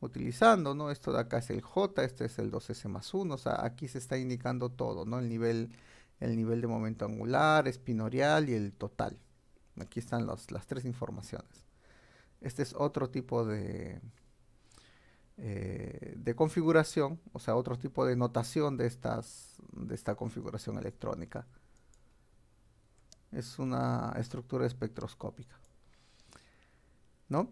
utilizando, ¿no? Esto de acá es el J, este es el 2S más 1, o sea, aquí se está indicando todo, ¿no? El nivel, el nivel de momento angular, espinorial y el total. Aquí están las tres informaciones. Este es otro tipo de, eh, de configuración, o sea, otro tipo de notación de, estas, de esta configuración electrónica. Es una estructura espectroscópica. ¿No?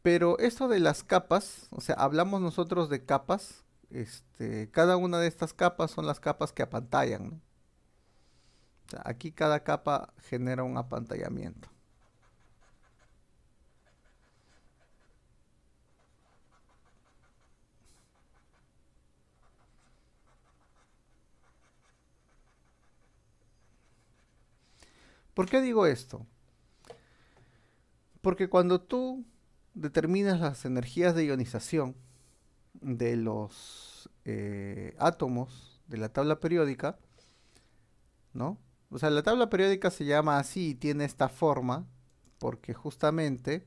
Pero esto de las capas, o sea, hablamos nosotros de capas. Este, cada una de estas capas son las capas que apantallan. aquí cada capa genera un apantallamiento. ¿Por qué digo esto? Porque cuando tú determinas las energías de ionización de los eh, átomos de la tabla periódica, ¿no? O sea, la tabla periódica se llama así y tiene esta forma porque justamente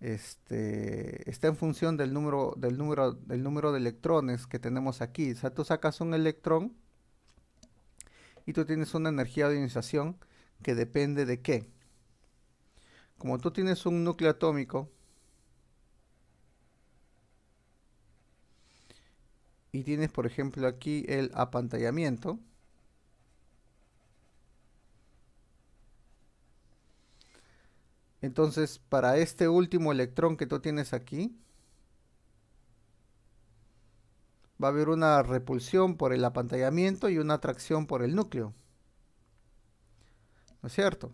este, está en función del número, del, número, del número de electrones que tenemos aquí. O sea, tú sacas un electrón y tú tienes una energía de ionización que depende de qué. Como tú tienes un núcleo atómico y tienes por ejemplo aquí el apantallamiento, Entonces, para este último electrón que tú tienes aquí, va a haber una repulsión por el apantallamiento y una atracción por el núcleo. ¿No es cierto?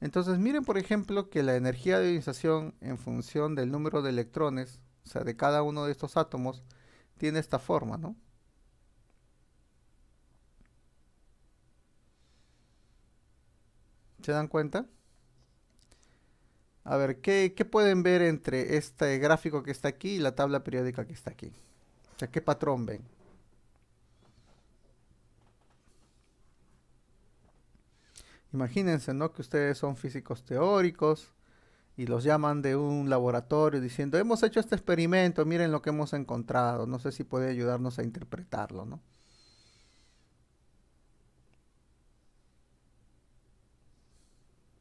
Entonces miren por ejemplo que la energía de ionización en función del número de electrones, o sea de cada uno de estos átomos, tiene esta forma, ¿no? ¿Se dan cuenta? A ver, ¿qué, pueden ver entre este gráfico que está aquí y la tabla periódica que está aquí? O sea, ¿qué patrón ven? Imagínense, ¿no? Que ustedes son físicos teóricos y los llaman de un laboratorio diciendo, hemos hecho este experimento, miren lo que hemos encontrado, no sé si puede ayudarnos a interpretarlo, ¿no?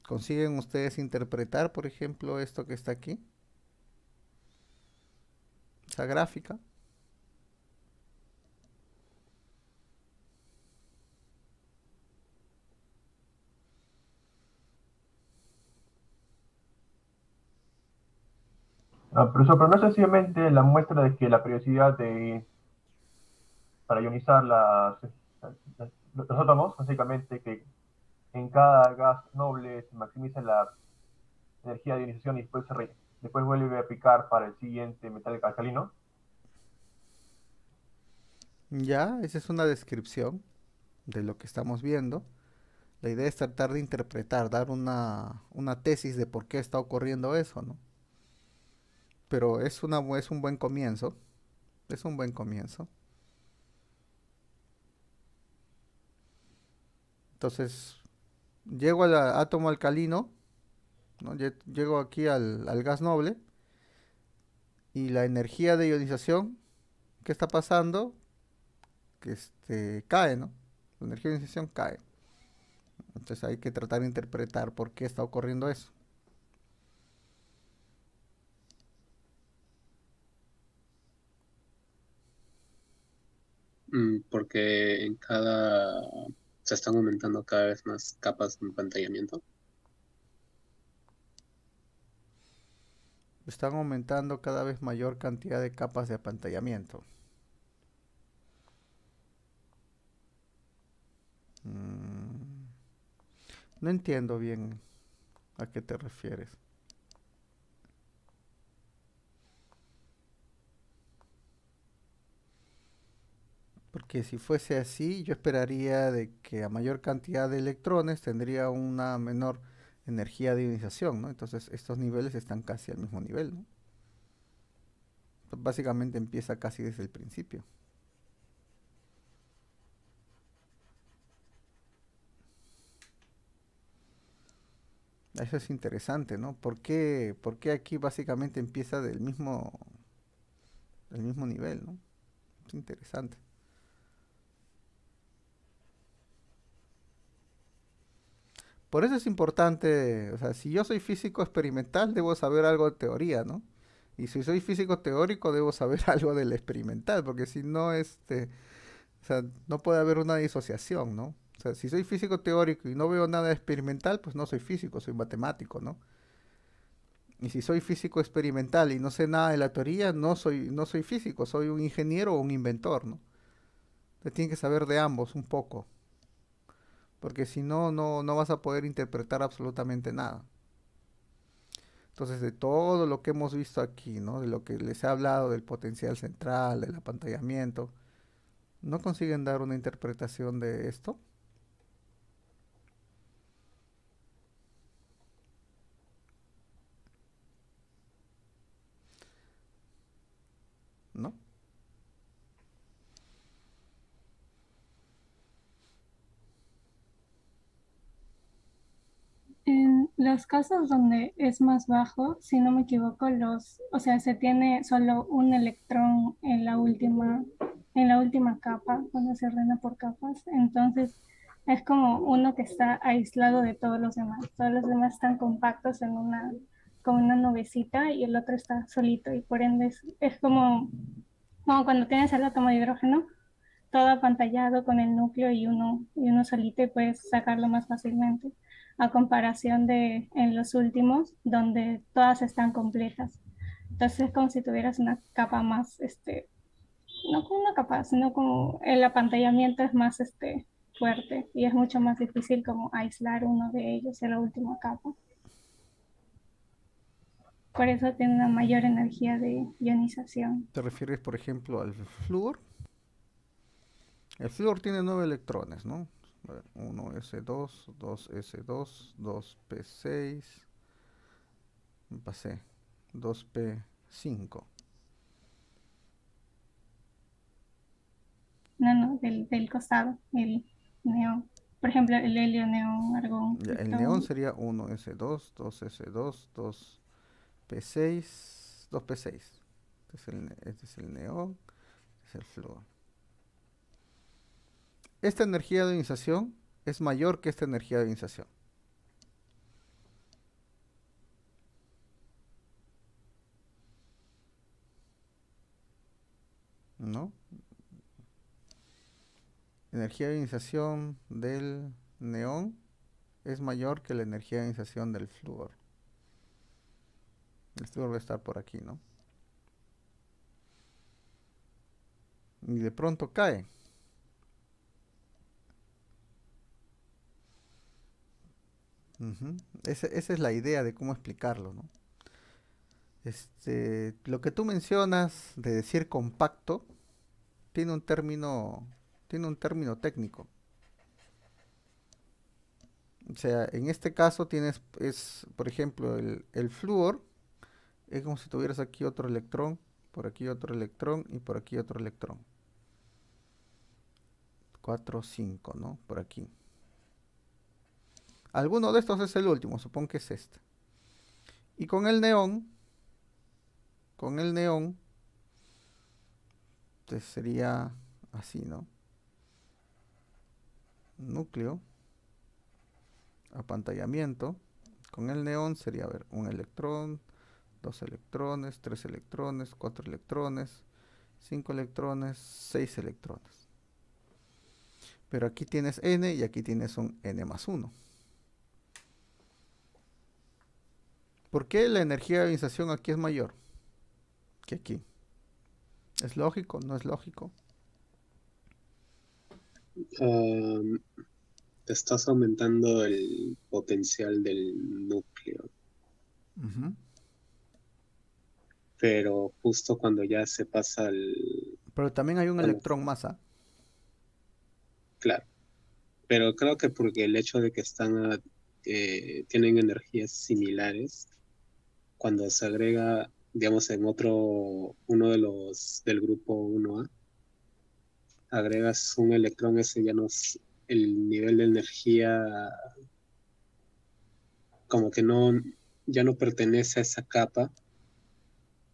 ¿Consiguen ustedes interpretar, por ejemplo, esto que está aquí? Esa gráfica. Ah, pero no es sencillamente la muestra de que la periodicidad de para ionizar los átomos, básicamente que en cada gas noble se maximiza la energía de ionización y después, después vuelve a picar para el siguiente metal alcalino. Ya, esa es una descripción de lo que estamos viendo. La idea es tratar de interpretar, dar una, una tesis de por qué está ocurriendo eso, ¿no? pero es, una, es un buen comienzo. Es un buen comienzo. Entonces, llego al átomo alcalino, ¿no? llego aquí al, al gas noble, y la energía de ionización ¿qué está pasando, que este, cae, ¿no? La energía de ionización cae. Entonces hay que tratar de interpretar por qué está ocurriendo eso. Mm, porque en cada se están aumentando cada vez más capas de pantallamiento. Están aumentando cada vez mayor cantidad de capas de apantallamiento. Mm. No entiendo bien a qué te refieres. Porque si fuese así, yo esperaría de que a mayor cantidad de electrones tendría una menor energía de ionización, ¿no? Entonces estos niveles están casi al mismo nivel, ¿no? básicamente empieza casi desde el principio. Eso es interesante, ¿no? ¿Por qué, aquí básicamente empieza del mismo, del mismo nivel, ¿no? Es interesante. Por eso es importante, o sea, si yo soy físico experimental, debo saber algo de teoría, ¿no? Y si soy físico teórico, debo saber algo del experimental, porque si no, este, o sea, no puede haber una disociación, ¿no? O sea, si soy físico teórico y no veo nada experimental, pues no soy físico, soy matemático, ¿no? Y si soy físico experimental y no sé nada de la teoría, no soy, no soy físico, soy un ingeniero o un inventor, ¿no? Entonces tiene que saber de ambos un poco. Porque si no, no, vas a poder interpretar absolutamente nada. Entonces, de todo lo que hemos visto aquí, ¿no? de lo que les he hablado, del potencial central, del apantallamiento, ¿no consiguen dar una interpretación de esto? los casos donde es más bajo, si no me equivoco, los, o sea, se tiene solo un electrón en la última, en la última capa, cuando se ordena por capas. Entonces, es como uno que está aislado de todos los demás. Todos los demás están compactos en una, con una nubecita y el otro está solito. Y por ende es, como, como cuando tienes el átomo de hidrógeno, todo apantallado con el núcleo y uno, y uno solito y puedes sacarlo más fácilmente a comparación de en los últimos, donde todas están completas. Entonces es como si tuvieras una capa más, este, no como una capa, sino como el apantallamiento es más este, fuerte y es mucho más difícil como aislar uno de ellos en la última capa. Por eso tiene una mayor energía de ionización. ¿Te refieres, por ejemplo, al flúor? El flúor tiene nueve electrones, ¿no? 1S2, 2S2, 2P6. Me pasé. 2P5. No, no, del, costado, el neón. Por ejemplo, el helio, neón, argón. el neón sería 1S2, 2S2, 2P6, 2P6. Este es el, este es el neón, este es el flúor esta energía de ionización es mayor que esta energía de ionización. ¿No? Energía de ionización del neón es mayor que la energía de ionización del flúor. El flúor va a estar por aquí, ¿no? Y de pronto cae. esa, es la idea de cómo explicarlo, ¿no? Este, lo que tú mencionas de decir compacto tiene un término, tiene un término técnico. O sea, en este caso tienes, es, por ejemplo, el, el flúor, es como si tuvieras aquí otro electrón, por aquí otro electrón y por aquí otro electrón. 4, 5, ¿no? Por aquí. Alguno de estos es el último, supongo que es este. Y con el neón, con el neón, te pues, sería así, ¿no? Núcleo, apantallamiento. Con el neón sería, a ver, un electrón, dos electrones, tres electrones, cuatro electrones, cinco electrones, seis electrones. Pero aquí tienes n y aquí tienes un n más uno. ¿Por qué la energía de ionización aquí es mayor que aquí? ¿Es lógico? ¿No es lógico? Te estás aumentando el potencial del núcleo. Pero justo cuando ya se pasa el... Pero también hay un electrón masa. ¿ah? Claro. Pero creo que porque el hecho de que están eh, tienen energías similares, cuando se agrega, digamos, en otro, uno de los del grupo 1A, agregas un electrón, ese ya no es el nivel de energía, como que no, ya no pertenece a esa capa,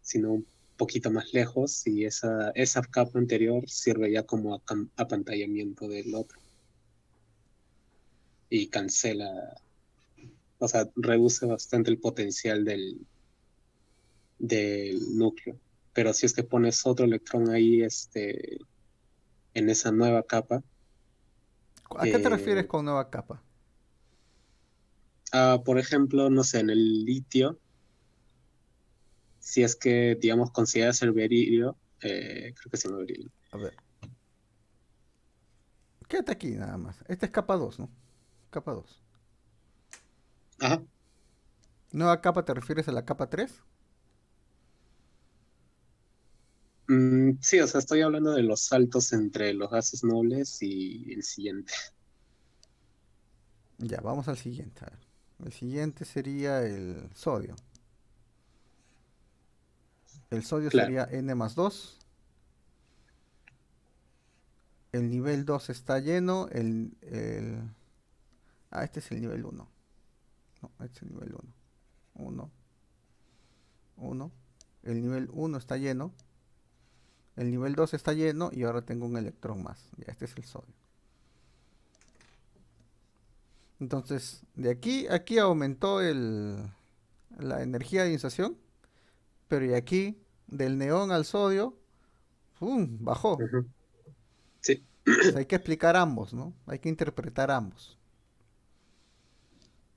sino un poquito más lejos y esa, esa capa anterior sirve ya como apantallamiento del otro y cancela, o sea, reduce bastante el potencial del, del núcleo. Pero si es que pones otro electrón ahí, este, en esa nueva capa. ¿A qué te eh, refieres con nueva capa? Ah, por ejemplo, no sé, en el litio, si es que, digamos, consideras el berilio, eh, creo que es el berilio. A ver. Quédate aquí nada más. Esta es capa 2, ¿no? Capa 2. Ajá. ¿Nueva capa te refieres a la capa 3? Mm, sí, o sea, estoy hablando de los saltos entre los gases nobles y el siguiente. Ya, vamos al siguiente. El siguiente sería el sodio. El sodio sería N más 2. El nivel 2 está lleno. el... Ah, este es el nivel 1. No, este es el nivel 1. 1. 1. El nivel 1 está lleno. El nivel 2 está lleno y ahora tengo un electrón más. Ya, este es el sodio. Entonces, de aquí, aquí aumentó el, la energía de inserción, pero de aquí, del neón al sodio, bajó. Sí. hay que explicar ambos, ¿no? Hay que interpretar ambos.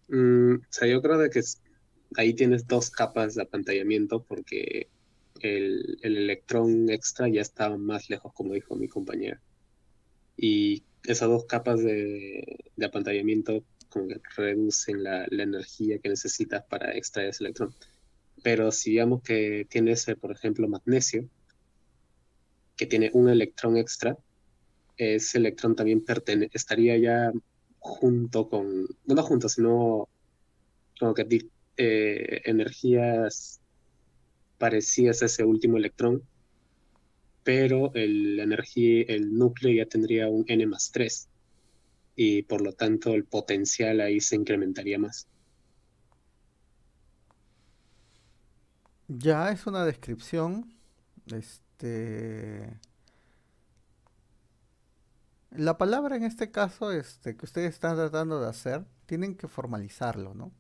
Mm, o sea, yo creo que ahí tienes dos capas de apantallamiento porque el, el electrón extra ya está más lejos, como dijo mi compañera. Y esas dos capas de, de apantallamiento reducen la, energía que necesitas para extraer ese electrón. Pero si digamos que tienes, por ejemplo, magnesio, que tiene un electrón extra, ese electrón también estaría ya junto con, no, no junto, sino como que eh, energías parecías ese último electrón, pero el, energía, el núcleo ya tendría un n más 3 y por lo tanto el potencial ahí se incrementaría más. Ya es una descripción. Este. La palabra en este caso este, que ustedes están tratando de hacer, tienen que formalizarlo, ¿no?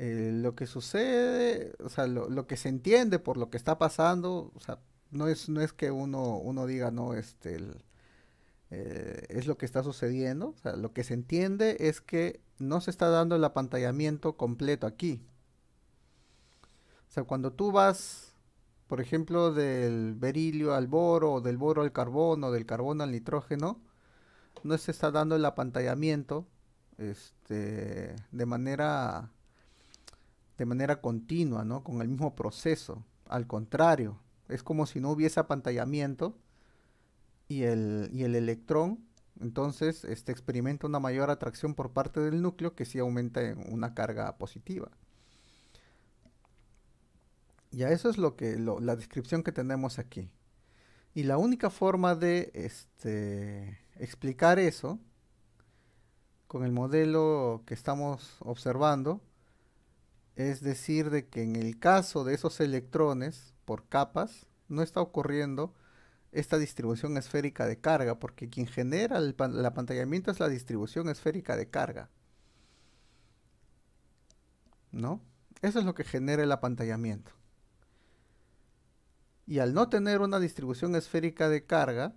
Eh, lo que sucede, o sea, lo, que se entiende por lo que está pasando, o sea, no es, no es que uno, uno diga, no, este, eh, es lo que está sucediendo, o sea, lo que se entiende es que no se está dando el apantallamiento completo aquí. O sea, cuando tú vas, por ejemplo, del berilio al boro, o del boro al carbono, del carbono al nitrógeno, no se está dando el apantallamiento este, de manera de manera continua, ¿no? Con el mismo proceso. Al contrario, es como si no hubiese apantallamiento y el, y el electrón, entonces, este, experimenta una mayor atracción por parte del núcleo que sí aumenta en una carga positiva. a eso es lo que, la descripción que tenemos aquí. Y la única forma de este, explicar eso con el modelo que estamos observando es decir, de que en el caso de esos electrones por capas, no está ocurriendo esta distribución esférica de carga, porque quien genera el, apantallamiento es la distribución esférica de carga. ¿No? Eso es lo que genera el apantallamiento. Y al no tener una distribución esférica de carga,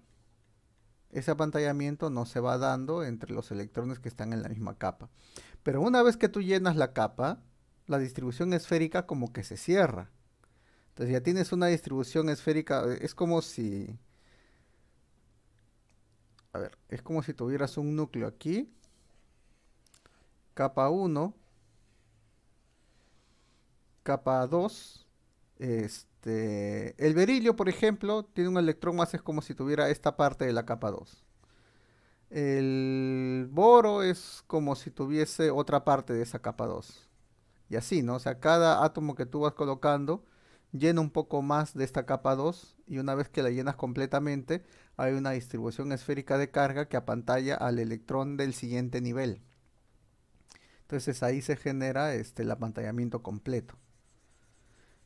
ese apantallamiento no se va dando entre los electrones que están en la misma capa. Pero una vez que tú llenas la capa, la distribución esférica como que se cierra. Entonces ya tienes una distribución esférica, eh, es como si... A ver, es como si tuvieras un núcleo aquí, capa 1, capa 2, este, el berilio, por ejemplo, tiene un electrón más, es como si tuviera esta parte de la capa 2. El boro es como si tuviese otra parte de esa capa 2. Y así, ¿no? O sea, cada átomo que tú vas colocando llena un poco más de esta capa 2 y una vez que la llenas completamente hay una distribución esférica de carga que apantalla al electrón del siguiente nivel. Entonces ahí se genera este, el apantallamiento completo.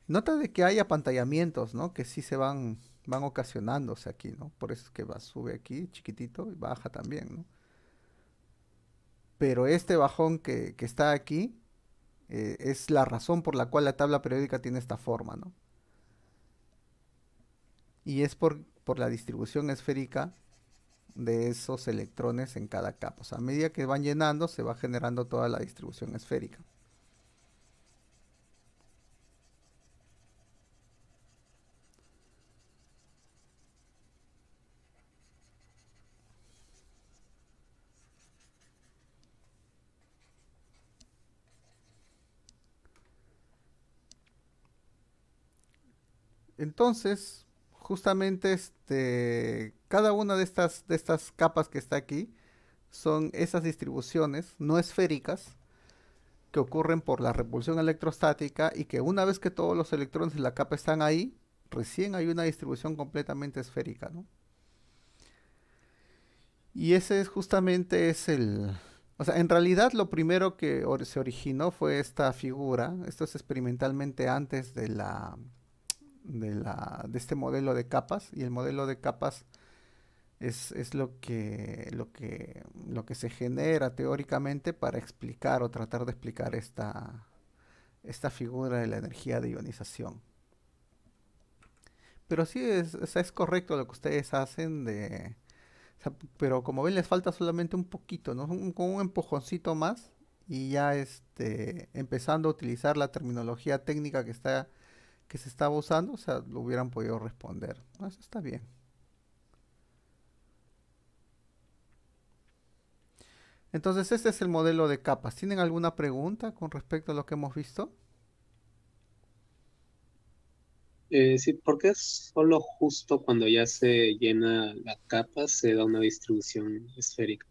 Nota de que hay apantallamientos, ¿no? Que sí se van, van ocasionándose aquí, ¿no? Por eso es que va, sube aquí chiquitito y baja también, ¿no? Pero este bajón que, que está aquí eh, es la razón por la cual la tabla periódica tiene esta forma, ¿no? Y es por, por la distribución esférica de esos electrones en cada capa. O sea, a medida que van llenando, se va generando toda la distribución esférica. entonces, justamente este, cada una de estas, de estas capas que está aquí son esas distribuciones no esféricas que ocurren por la repulsión electrostática y que una vez que todos los electrones en la capa están ahí, recién hay una distribución completamente esférica, ¿no? Y ese es justamente es el... O sea, en realidad lo primero que se originó fue esta figura. Esto es experimentalmente antes de la de, este modelo de capas y el modelo de capas es, lo, que, lo, que, lo que se genera teóricamente para explicar o tratar de explicar esta, esta figura de la energía de ionización. Pero sí, es, es correcto lo que ustedes hacen de... pero como ven, les falta solamente un poquito, ¿no? Un, con un empujoncito más y ya este, empezando a utilizar la terminología técnica que está que se estaba usando, o sea, lo hubieran podido responder. Eso está bien. Entonces, este es el modelo de capas. ¿Tienen alguna pregunta con respecto a lo que hemos visto? Eh, sí, porque solo justo cuando ya se llena la capa se da una distribución esférica.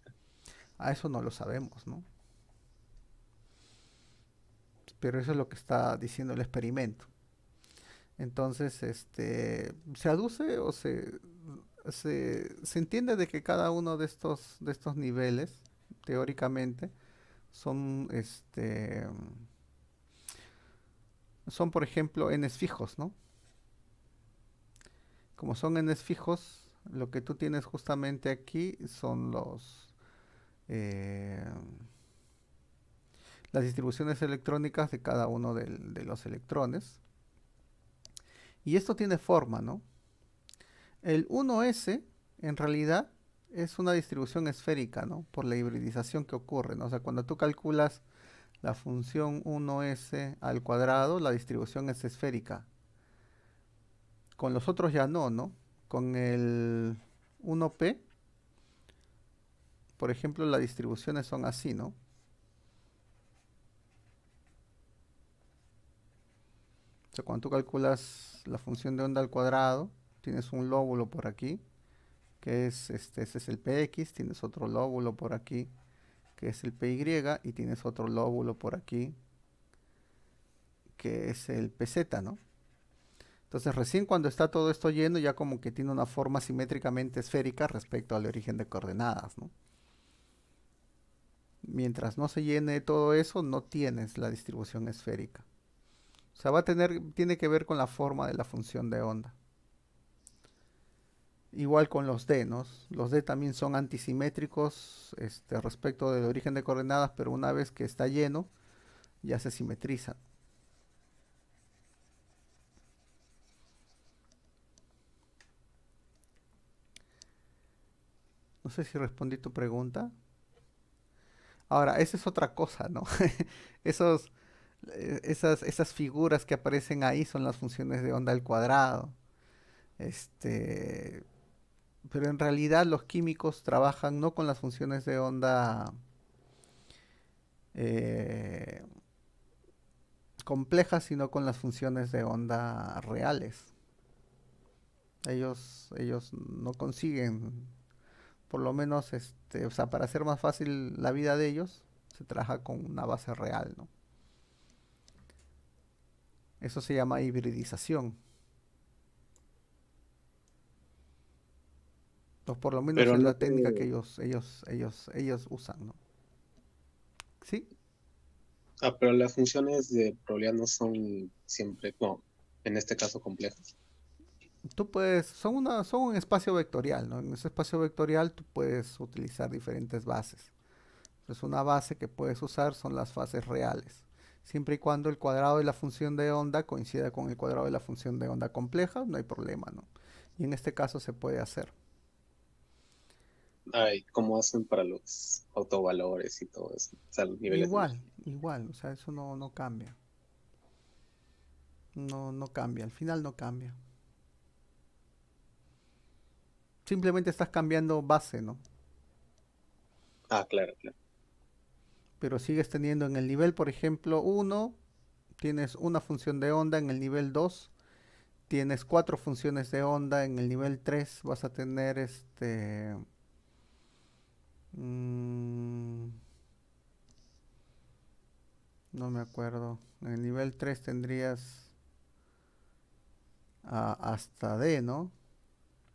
A ah, eso no lo sabemos, ¿no? Pero eso es lo que está diciendo el experimento. Entonces, este, se aduce o se, se, entiende de que cada uno de estos, de estos niveles, teóricamente, son, este, son, por ejemplo, enes fijos, ¿no? Como son enes fijos, lo que tú tienes justamente aquí son los... Eh, las distribuciones electrónicas de cada uno de los electrones y esto tiene forma, ¿no? El 1S, en realidad, es una distribución esférica, ¿no? Por la hibridización que ocurre, ¿no? O sea, cuando tú calculas la función 1S al cuadrado, la distribución es esférica. Con los otros ya no, ¿no? Con el 1P, por ejemplo, las distribuciones son así, ¿no? cuando tú calculas la función de onda al cuadrado, tienes un lóbulo por aquí, que es este, ese es el px, tienes otro lóbulo por aquí, que es el py, y tienes otro lóbulo por aquí, que es el pz, ¿no? Entonces recién cuando está todo esto lleno ya como que tiene una forma simétricamente esférica respecto al origen de coordenadas, ¿no? Mientras no se llene todo eso, no tienes la distribución esférica. O sea, va a tener, tiene que ver con la forma de la función de onda. Igual con los D, ¿no? Los D también son antisimétricos este, respecto del origen de coordenadas, pero una vez que está lleno, ya se simetriza. No sé si respondí tu pregunta. Ahora, esa es otra cosa, ¿no? Esos eh, esas, esas figuras que aparecen ahí son las funciones de onda al cuadrado. Este, pero en realidad los químicos trabajan no con las funciones de onda eh, complejas, sino con las funciones de onda reales. Ellos, ellos no consiguen, por lo menos, este, o sea, para hacer más fácil la vida de ellos, se trabaja con una base real, ¿no? Eso se llama hibridización. por lo menos es la técnica que ellos, ellos, ellos, ellos usan, ¿Sí? Ah, pero las funciones de probabilidad no son siempre, no, en este caso complejas. Tú puedes, son, una, son un espacio vectorial, ¿no? En ese espacio vectorial tú puedes utilizar diferentes bases. Entonces una base que puedes usar son las fases reales siempre y cuando el cuadrado de la función de onda coincida con el cuadrado de la función de onda compleja, no hay problema, ¿no? Y en este caso se puede hacer. Ay, ¿cómo hacen para los autovalores y todo eso? igual, igual, o sea, eso no, no cambia. No, no cambia, al final no cambia. Simplemente estás cambiando base, ¿no? Ah, claro, claro pero sigues teniendo en el nivel, por ejemplo, 1, tienes una función de onda en el nivel 2, tienes cuatro funciones de onda en el nivel 3, vas a tener este... Mm, no me acuerdo. En el nivel 3 tendrías hasta D, ¿no?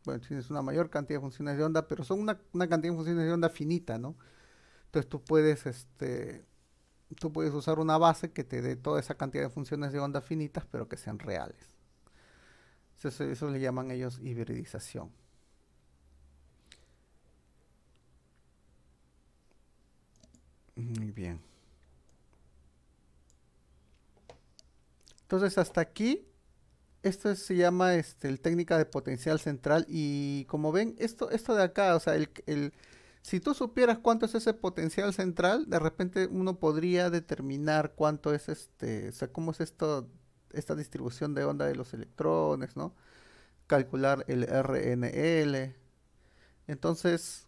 Bueno, tienes una mayor cantidad de funciones de onda, pero son una cantidad de funciones de onda finita, ¿no? Entonces tú puedes, este, tú puedes usar una base que te dé toda esa cantidad de funciones de onda finitas, pero que sean reales. Eso, le llaman ellos hibridización. Muy bien. Entonces hasta aquí, esto se llama este, el técnica de potencial central y como ven, esto, esto de acá, o sea, el, el si tú supieras cuánto es ese potencial central, de repente uno podría determinar cuánto es este, o sea, cómo es esto, esta distribución de onda de los electrones, ¿no? Calcular el RNL. Entonces,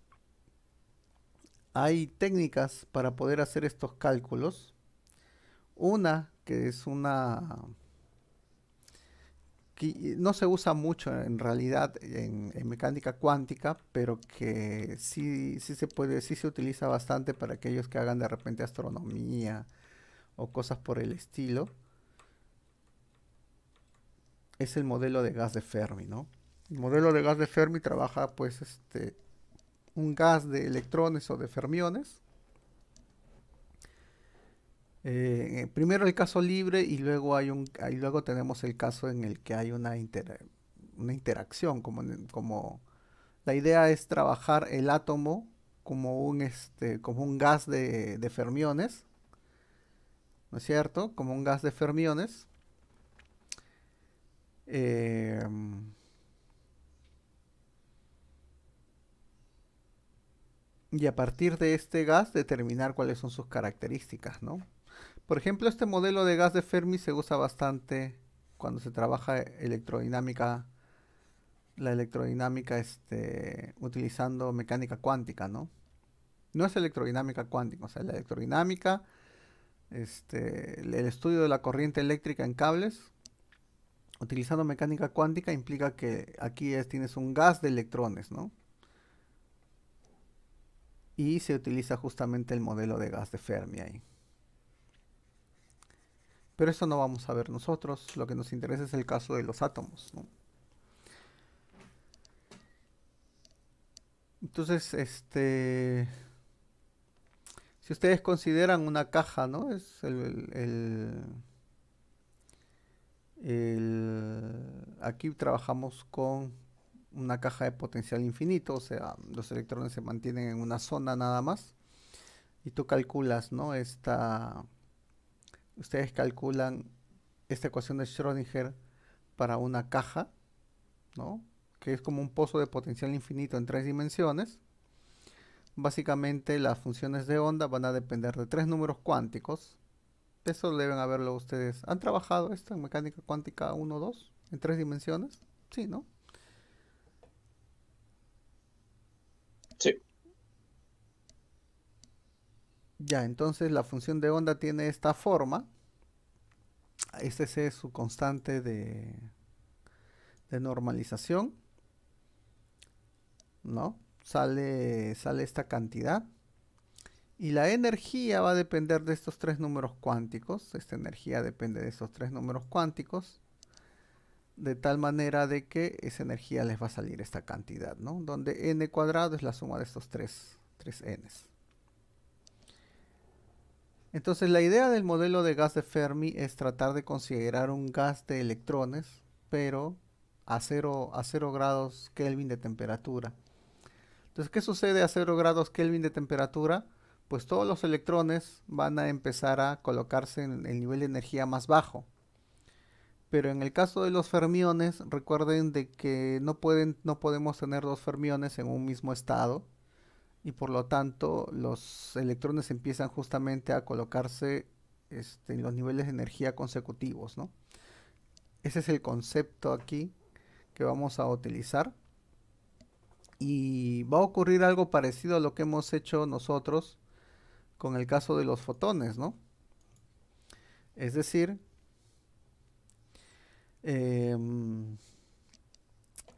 hay técnicas para poder hacer estos cálculos. Una que es una no se usa mucho en realidad en, mecánica cuántica, pero que sí, sí, se puede, se utiliza bastante para aquellos que hagan de repente astronomía o cosas por el estilo. Es el modelo de gas de Fermi, ¿no? El modelo de gas de Fermi trabaja pues este un gas de electrones o de fermiones eh, primero el caso libre y luego, hay un, luego tenemos el caso en el que hay una, interacción, como, como la idea es trabajar el átomo como un, este, como un gas de, fermiones, ¿no es cierto? Como un gas de fermiones. Em, y a partir de este gas determinar cuáles son sus características, ¿no? Por ejemplo, este modelo de gas de Fermi se usa bastante cuando se trabaja electrodinámica, la electrodinámica este, utilizando mecánica cuántica, ¿no? No es electrodinámica cuántica, o sea, la electrodinámica, este, el estudio de la corriente eléctrica en cables, utilizando mecánica cuántica implica que aquí es, tienes un gas de electrones, ¿no? Y se utiliza justamente el modelo de gas de Fermi ahí. Pero eso no vamos a ver nosotros, lo que nos interesa es el caso de los átomos. Entonces, este, si ustedes consideran una caja, ¿no? Es el, el, aquí trabajamos con una caja de potencial infinito, o sea, los electrones se mantienen en una zona nada más. Y tú calculas, ¿no? Esta, ustedes calculan esta ecuación de Schrödinger para una caja, ¿no? que es como un pozo de potencial infinito en tres dimensiones, básicamente las funciones de onda van a depender de tres números cuánticos. Eso deben haberlo ustedes. ¿Han trabajado esto en mecánica cuántica 1, 2? ¿En tres dimensiones? Sí, ¿no? Ya, entonces la función de onda tiene esta forma. Este es su constante de, normalización. ¿No? Sale, sale esta cantidad. Y la energía va a depender de estos tres números cuánticos. Esta energía depende de estos tres números cuánticos. De tal manera de que esa energía les va a salir esta cantidad, ¿no? Donde n cuadrado es la suma de estos tres, tres n's. Entonces la idea del modelo de gas de Fermi es tratar de considerar un gas de electrones, pero a 0 a cero grados Kelvin de temperatura. Entonces, ¿qué sucede a 0 grados Kelvin de temperatura? Pues todos los electrones van a empezar a colocarse en el nivel de energía más bajo. Pero en el caso de los fermiones, recuerden de que pueden, no podemos tener dos fermiones en un mismo estado y por lo tanto los electrones empiezan justamente a colocarse este, en los niveles de energía consecutivos. ¿no? Ese es el concepto aquí que vamos a utilizar. Y va a ocurrir algo parecido a lo que hemos hecho nosotros con el caso de los fotones, ¿no? Es decir, em,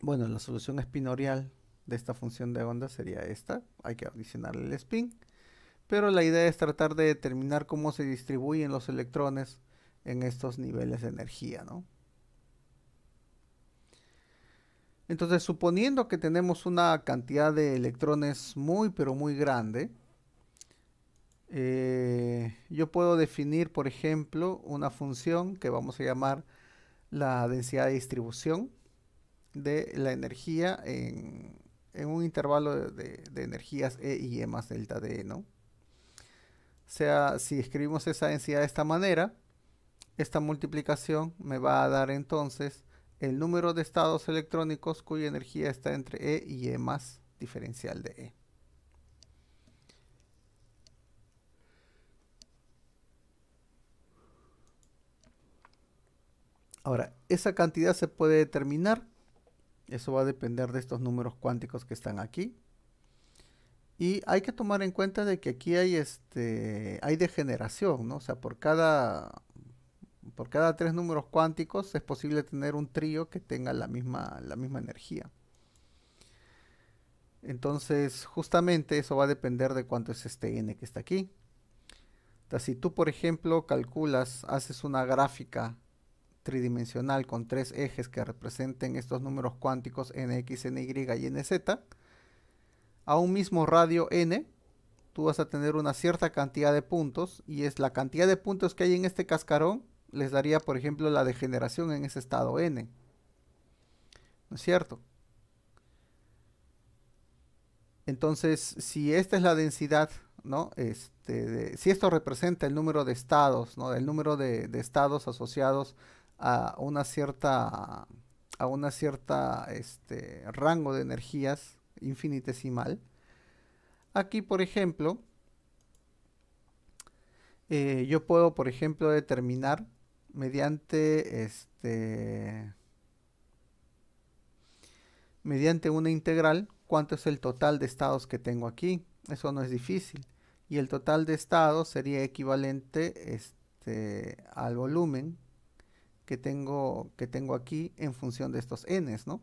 bueno, la solución espinorial de esta función de onda sería esta. Hay que adicionarle el spin. Pero la idea es tratar de determinar cómo se distribuyen los electrones en estos niveles de energía, ¿no? Entonces, suponiendo que tenemos una cantidad de electrones muy, pero muy grande, eh, yo puedo definir, por ejemplo, una función que vamos a llamar la densidad de distribución de la energía en, en un intervalo de, energías E y E más delta de E, ¿no? O sea, si escribimos esa densidad de esta manera, esta multiplicación me va a dar entonces el número de estados electrónicos cuya energía está entre E y E más diferencial de E. Ahora, esa cantidad se puede determinar eso va a depender de estos números cuánticos que están aquí. Y hay que tomar en cuenta de que aquí hay, este, hay degeneración, ¿no? O sea, por cada, por cada tres números cuánticos es posible tener un trío que tenga la misma, la misma energía. Entonces, justamente eso va a depender de cuánto es este n que está aquí. si tú, por ejemplo, calculas, haces una gráfica tridimensional con tres ejes que representen estos números cuánticos nx, ny y nz, a un mismo radio n, tú vas a tener una cierta cantidad de puntos y es la cantidad de puntos que hay en este cascarón les daría, por ejemplo, la degeneración en ese estado n. ¿No es cierto? Entonces, si esta es la densidad, ¿no? Este, si esto representa el número de estados, ¿no? El número de, de estados asociados a una cierta a una cierta este, rango de energías infinitesimal. Aquí, por ejemplo, eh, yo puedo, por ejemplo, determinar mediante este mediante una integral cuánto es el total de estados que tengo aquí. Eso no es difícil. Y el total de estados sería equivalente este, al volumen tengo, que tengo aquí en función de estos n's, ¿no?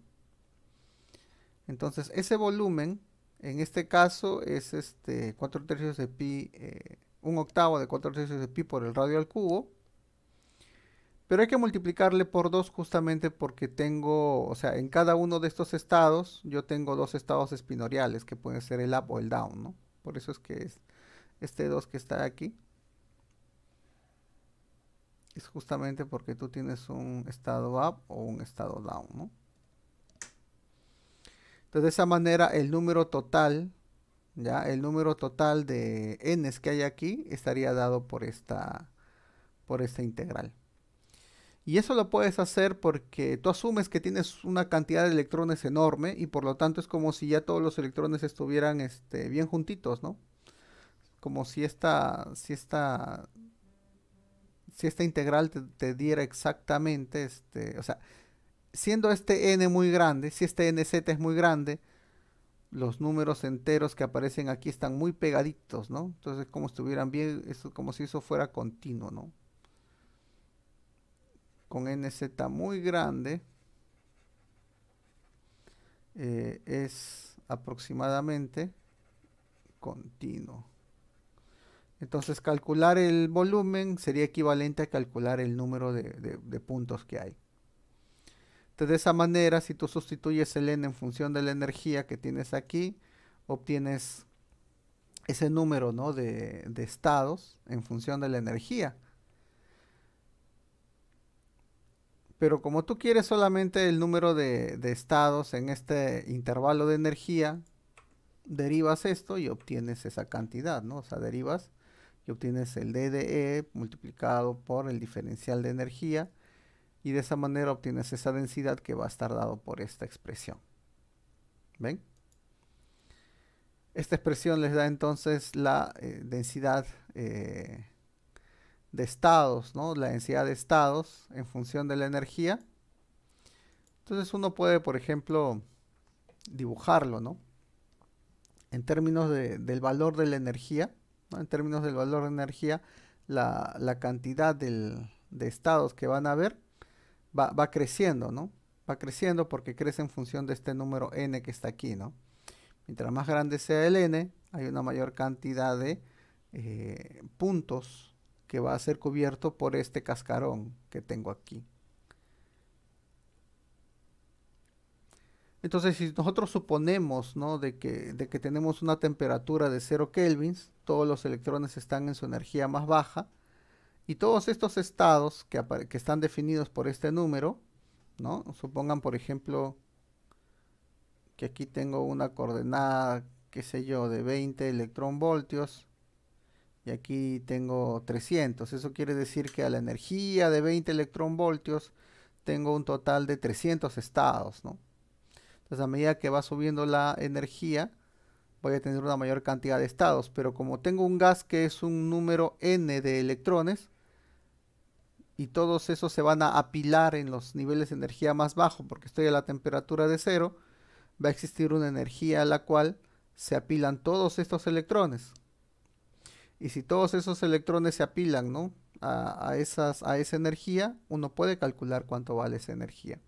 Entonces, ese volumen, en este caso, es este 4 tercios de pi, eh, un octavo de 4 tercios de pi por el radio al cubo. Pero hay que multiplicarle por 2 justamente porque tengo, o sea, en cada uno de estos estados, yo tengo dos estados espinoriales, que pueden ser el up o el down, ¿no? Por eso es que es este 2 que está aquí justamente porque tú tienes un estado up o un estado down, Entonces, de esa manera, el número total, ya, el número total de n's que hay aquí estaría dado por esta, por esta integral. Y eso lo puedes hacer porque tú asumes que tienes una cantidad de electrones enorme y por lo tanto es como si ya todos los electrones estuvieran este, bien juntitos, ¿no? Como si si esta si esta integral te, diera exactamente, este, o sea, siendo este n muy grande, si este nz es muy grande, los números enteros que aparecen aquí están muy pegaditos, ¿no? Entonces, como estuvieran bien, eso, como si eso fuera continuo, ¿no? Con nz muy grande, eh, es aproximadamente continuo. Entonces calcular el volumen sería equivalente a calcular el número de, puntos que hay. Entonces de esa manera, si tú sustituyes el n en función de la energía que tienes aquí, obtienes ese número ¿no? de, estados en función de la energía. Pero como tú quieres solamente el número de, de, estados en este intervalo de energía, derivas esto y obtienes esa cantidad, ¿no? O sea, derivas y obtienes el DDE multiplicado por el diferencial de energía y de esa manera obtienes esa densidad que va a estar dado por esta expresión. ¿Ven? Esta expresión les da entonces la eh, densidad eh, de estados, ¿no? La densidad de estados en función de la energía. Entonces uno puede, por ejemplo, dibujarlo, ¿no? En términos del valor de la energía, en términos del valor de energía, la, cantidad de estados que van a haber va, creciendo, ¿no? Va creciendo porque crece en función de este número n que está aquí, ¿no? Mientras más grande sea el n, hay una mayor cantidad de eh, puntos que va a ser cubierto por este cascarón que tengo aquí. Entonces, si nosotros suponemos ¿no? de, que, de que tenemos una temperatura de 0 kelvins, todos los electrones están en su energía más baja, y todos estos estados que, están definidos por este número, ¿no? Supongan, por ejemplo, que aquí tengo una coordenada, qué sé yo, de 20 electronvoltios, y aquí tengo 300. Eso quiere decir que a la energía de 20 electronvoltios tengo un total de 300 estados, ¿no? Entonces, a medida que va subiendo la energía, voy a tener una mayor cantidad de estados. Pero como tengo un gas que es un número n de electrones, y todos esos se van a apilar en los niveles de energía más bajo, porque estoy a la temperatura de cero, va a existir una energía a la cual se apilan todos estos electrones. Y si todos esos electrones se apilan a esa energía, uno puede calcular cuánto vale esa energía.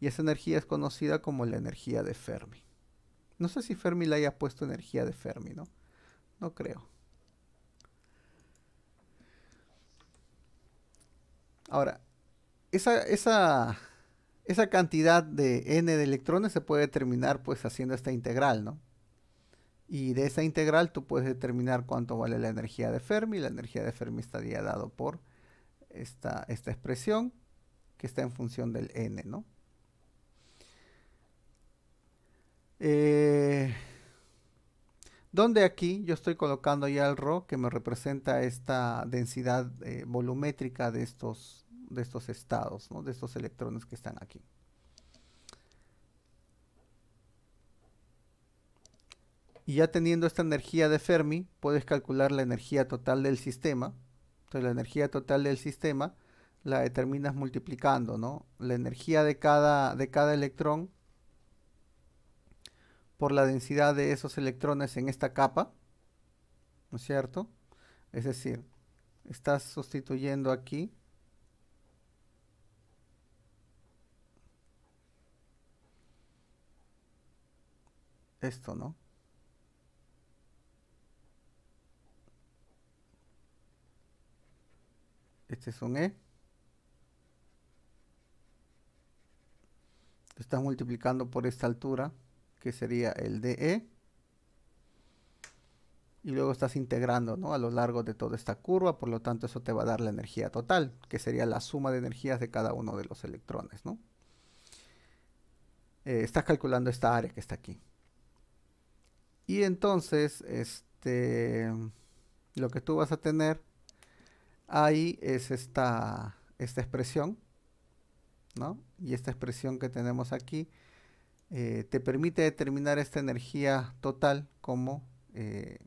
Y esa energía es conocida como la energía de Fermi. No sé si Fermi le haya puesto energía de Fermi, ¿no? No creo. Ahora, esa, cantidad de n de electrones se puede determinar pues haciendo esta integral, ¿no? Y de esa integral tú puedes determinar cuánto vale la energía de Fermi. La energía de Fermi estaría dado por esta, esta expresión que está en función del n, ¿no? Eh, donde aquí yo estoy colocando ya el ρ que me representa esta densidad eh, volumétrica de estos, de estos estados, ¿no? de estos electrones que están aquí. Y ya teniendo esta energía de Fermi, puedes calcular la energía total del sistema. Entonces la energía total del sistema la determinas multiplicando, ¿no? La energía de cada, de cada electrón por la densidad de esos electrones en esta capa, ¿no es cierto? Es decir, estás sustituyendo aquí esto, ¿no? Este es un E. estás multiplicando por esta altura que sería el DE. Y luego estás integrando ¿no? a lo largo de toda esta curva, por lo tanto eso te va a dar la energía total, que sería la suma de energías de cada uno de los electrones. ¿no? Eh, estás calculando esta área que está aquí. Y entonces, este, lo que tú vas a tener ahí es esta, esta expresión, ¿no? Y esta expresión que tenemos aquí eh, te permite determinar esta energía total como eh,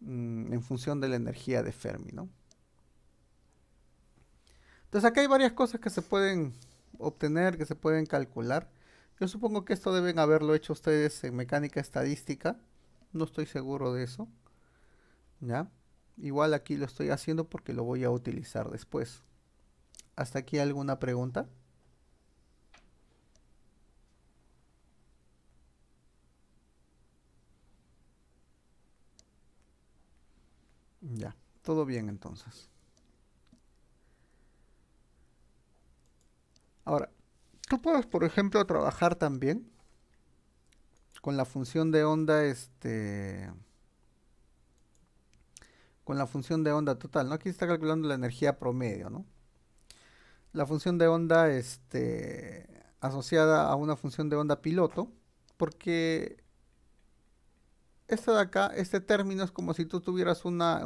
mm, en función de la energía de Fermi, Entonces aquí hay varias cosas que se pueden obtener, que se pueden calcular. Yo supongo que esto deben haberlo hecho ustedes en mecánica estadística. No estoy seguro de eso. ¿Ya? Igual aquí lo estoy haciendo porque lo voy a utilizar después. ¿Hasta aquí alguna pregunta? Ya, todo bien entonces. Ahora, tú puedes, por ejemplo, trabajar también con la función de onda, este, con la función de onda total, ¿no? Aquí está calculando la energía promedio, ¿no? La función de onda, este, asociada a una función de onda piloto, porque esta de acá, este término es como si tú tuvieras una,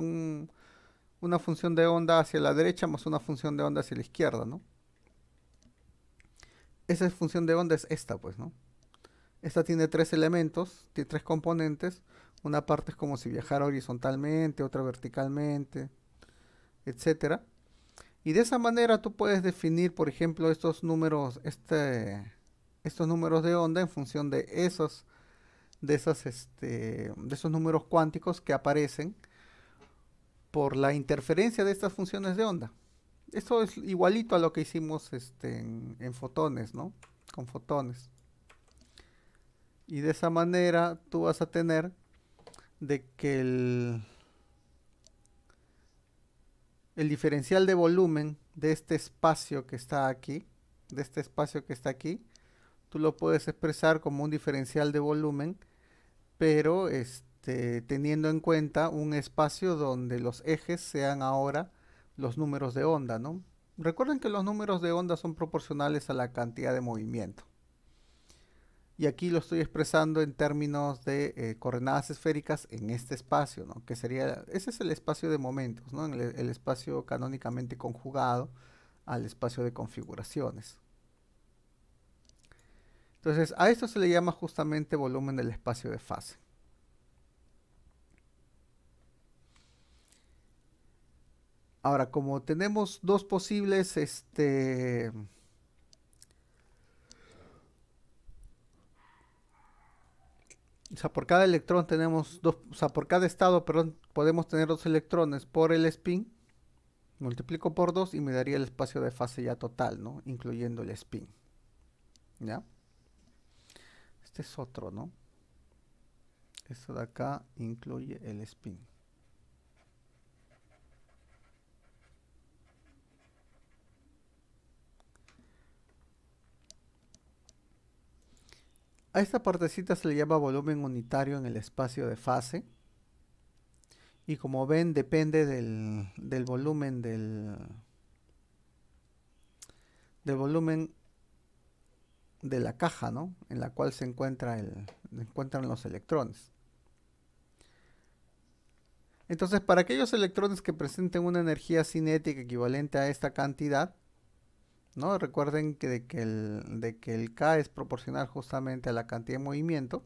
una función de onda hacia la derecha más una función de onda hacia la izquierda, ¿no? Esa función de onda es esta, pues, ¿no? Esta tiene tres elementos, tiene tres componentes. Una parte es como si viajara horizontalmente, otra verticalmente, etcétera. Y de esa manera tú puedes definir, por ejemplo, estos números, este, estos números de onda en función de esos de, esas, este, de esos números cuánticos que aparecen por la interferencia de estas funciones de onda. Esto es igualito a lo que hicimos este, en, fotones, ¿no? Con fotones. Y de esa manera tú vas a tener de que el, el diferencial de volumen de este espacio que está aquí, de este espacio que está aquí, tú lo puedes expresar como un diferencial de volumen pero este, teniendo en cuenta un espacio donde los ejes sean ahora los números de onda, Recuerden que los números de onda son proporcionales a la cantidad de movimiento. Y aquí lo estoy expresando en términos de eh, coordenadas esféricas en este espacio, ¿no? Que sería, ese es el espacio de momentos, ¿no? el espacio canónicamente conjugado al espacio de configuraciones. Entonces, a esto se le llama justamente volumen del espacio de fase. Ahora, como tenemos dos posibles, este... O sea, por cada electrón tenemos dos, o sea, por cada estado, perdón, podemos tener dos electrones por el spin. Multiplico por dos y me daría el espacio de fase ya total, ¿no? Incluyendo el spin. ¿Ya? Este es otro, ¿no? Esto de acá incluye el spin. A esta partecita se le llama volumen unitario en el espacio de fase. Y como ven, depende del, volumen del, del volumen de la caja, ¿no? En la cual se, encuentra el, encuentran los electrones. Entonces, para aquellos electrones que presenten una energía cinética equivalente a esta cantidad, ¿no? Recuerden que de que, el, de que el K es proporcional justamente a la cantidad de movimiento.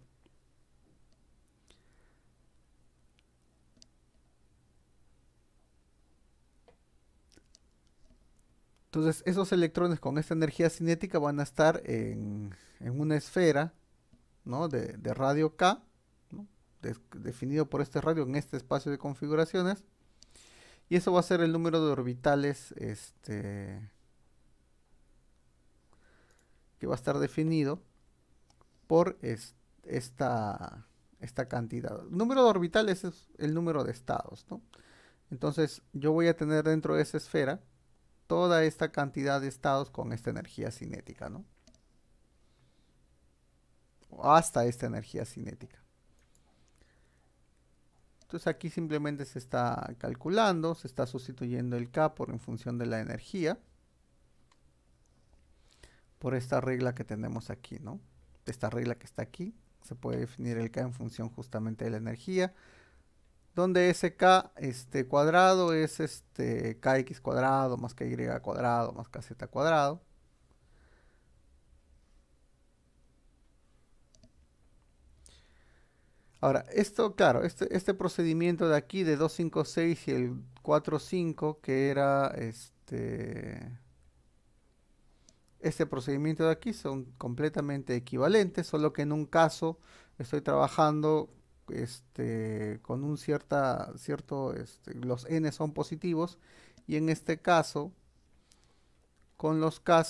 Entonces, esos electrones con esta energía cinética van a estar en, una esfera de, radio K, definido por este radio en este espacio de configuraciones. Y eso va a ser el número de orbitales este, que va a estar definido por esta, esta cantidad. El número de orbitales es el número de estados. Entonces, yo voy a tener dentro de esa esfera toda esta cantidad de estados con esta energía cinética, ¿no? hasta esta energía cinética. Entonces aquí simplemente se está calculando, se está sustituyendo el K por en función de la energía. Por esta regla que tenemos aquí, ¿no? Esta regla que está aquí. Se puede definir el K en función justamente de la energía donde SK este, cuadrado es este, KX cuadrado más KY cuadrado más KZ cuadrado. Ahora, esto, claro, este, este procedimiento de aquí de 256 y el 45, que era este, este procedimiento de aquí, son completamente equivalentes, solo que en un caso estoy trabajando este, con un cierta, cierto, este, los n son positivos y en este caso con los k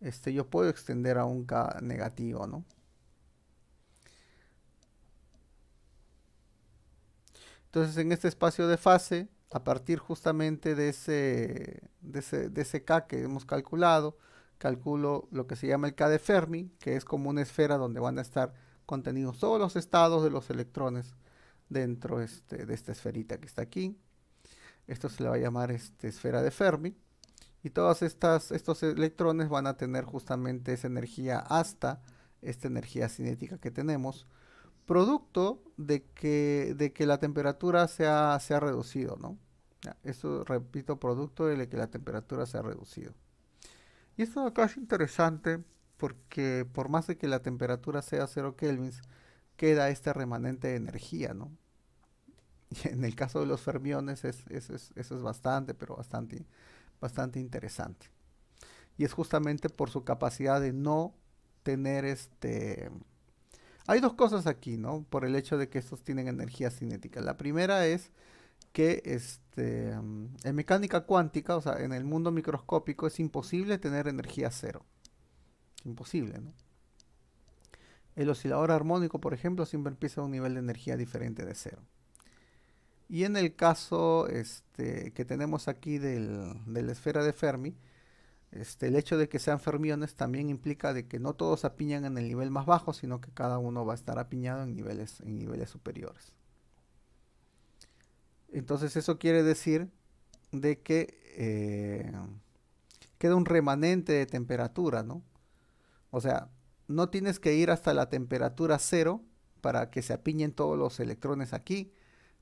este, yo puedo extender a un k negativo, ¿no? Entonces en este espacio de fase, a partir justamente de ese, de ese, de ese k que hemos calculado, calculo lo que se llama el k de Fermi, que es como una esfera donde van a estar contenidos todos los estados de los electrones dentro este, de esta esferita que está aquí. Esto se le va a llamar este, esfera de Fermi. Y todos estos electrones van a tener justamente esa energía hasta esta energía cinética que tenemos, producto de que, de que la temperatura se ha, reducido, ¿no? Eso, repito, producto de que la temperatura se ha reducido. Y esto acá es interesante porque por más de que la temperatura sea 0 kelvin, queda este remanente de energía, ¿no? Y en el caso de los fermiones eso es bastante, pero bastante, bastante interesante. Y es justamente por su capacidad de no tener este... Hay dos cosas aquí, ¿no? Por el hecho de que estos tienen energía cinética. La primera es que este, en mecánica cuántica, o sea, en el mundo microscópico, es imposible tener energía cero imposible, El oscilador armónico, por ejemplo, siempre empieza a un nivel de energía diferente de cero. Y en el caso este, que tenemos aquí de la esfera de Fermi, este, el hecho de que sean fermiones también implica de que no todos apiñan en el nivel más bajo, sino que cada uno va a estar apiñado en niveles, superiores. Entonces eso quiere decir de que eh, queda un remanente de temperatura, ¿no? O sea, no tienes que ir hasta la temperatura cero para que se apiñen todos los electrones aquí.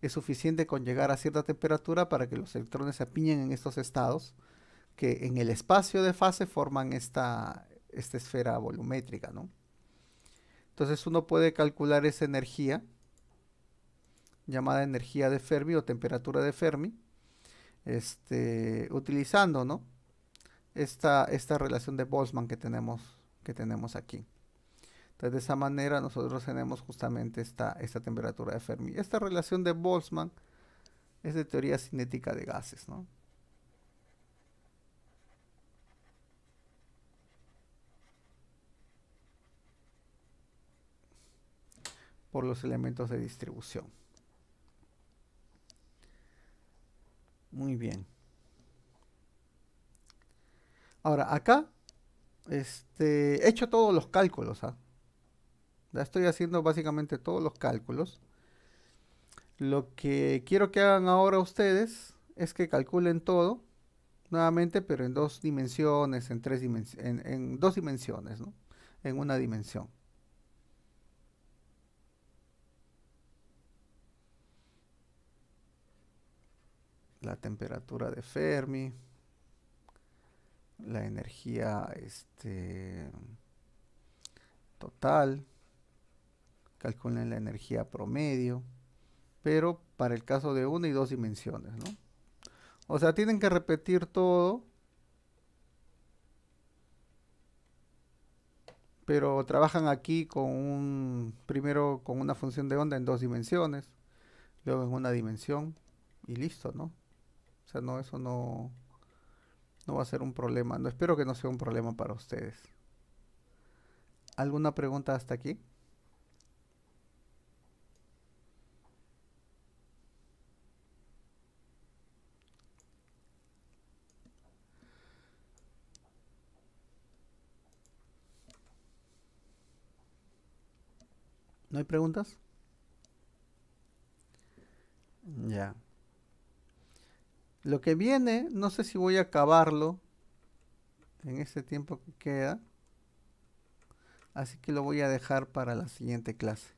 Es suficiente con llegar a cierta temperatura para que los electrones se apiñen en estos estados que en el espacio de fase forman esta, esta esfera volumétrica, ¿no? Entonces uno puede calcular esa energía llamada energía de Fermi o temperatura de Fermi este, utilizando ¿no? esta, esta relación de Boltzmann que tenemos que tenemos aquí. Entonces, de esa manera nosotros tenemos justamente esta, esta temperatura de Fermi. Esta relación de Boltzmann es de teoría cinética de gases, ¿no? por los elementos de distribución. Muy bien. Ahora, acá este, he hecho todos los cálculos. ¿ah? Ya estoy haciendo básicamente todos los cálculos. Lo que quiero que hagan ahora ustedes es que calculen todo nuevamente, pero en dos dimensiones, en tres en, dos dimensiones, En una dimensión. La temperatura de Fermi la energía este, total, calculen la energía promedio, pero para el caso de una y dos dimensiones, ¿no? O sea, tienen que repetir todo, pero trabajan aquí con un, primero con una función de onda en dos dimensiones, luego en una dimensión y listo, ¿no? O sea, no, eso no, no va a ser un problema, no espero que no sea un problema para ustedes. ¿Alguna pregunta hasta aquí? ¿No hay preguntas? Ya. Lo que viene, no sé si voy a acabarlo en este tiempo que queda. Así que lo voy a dejar para la siguiente clase.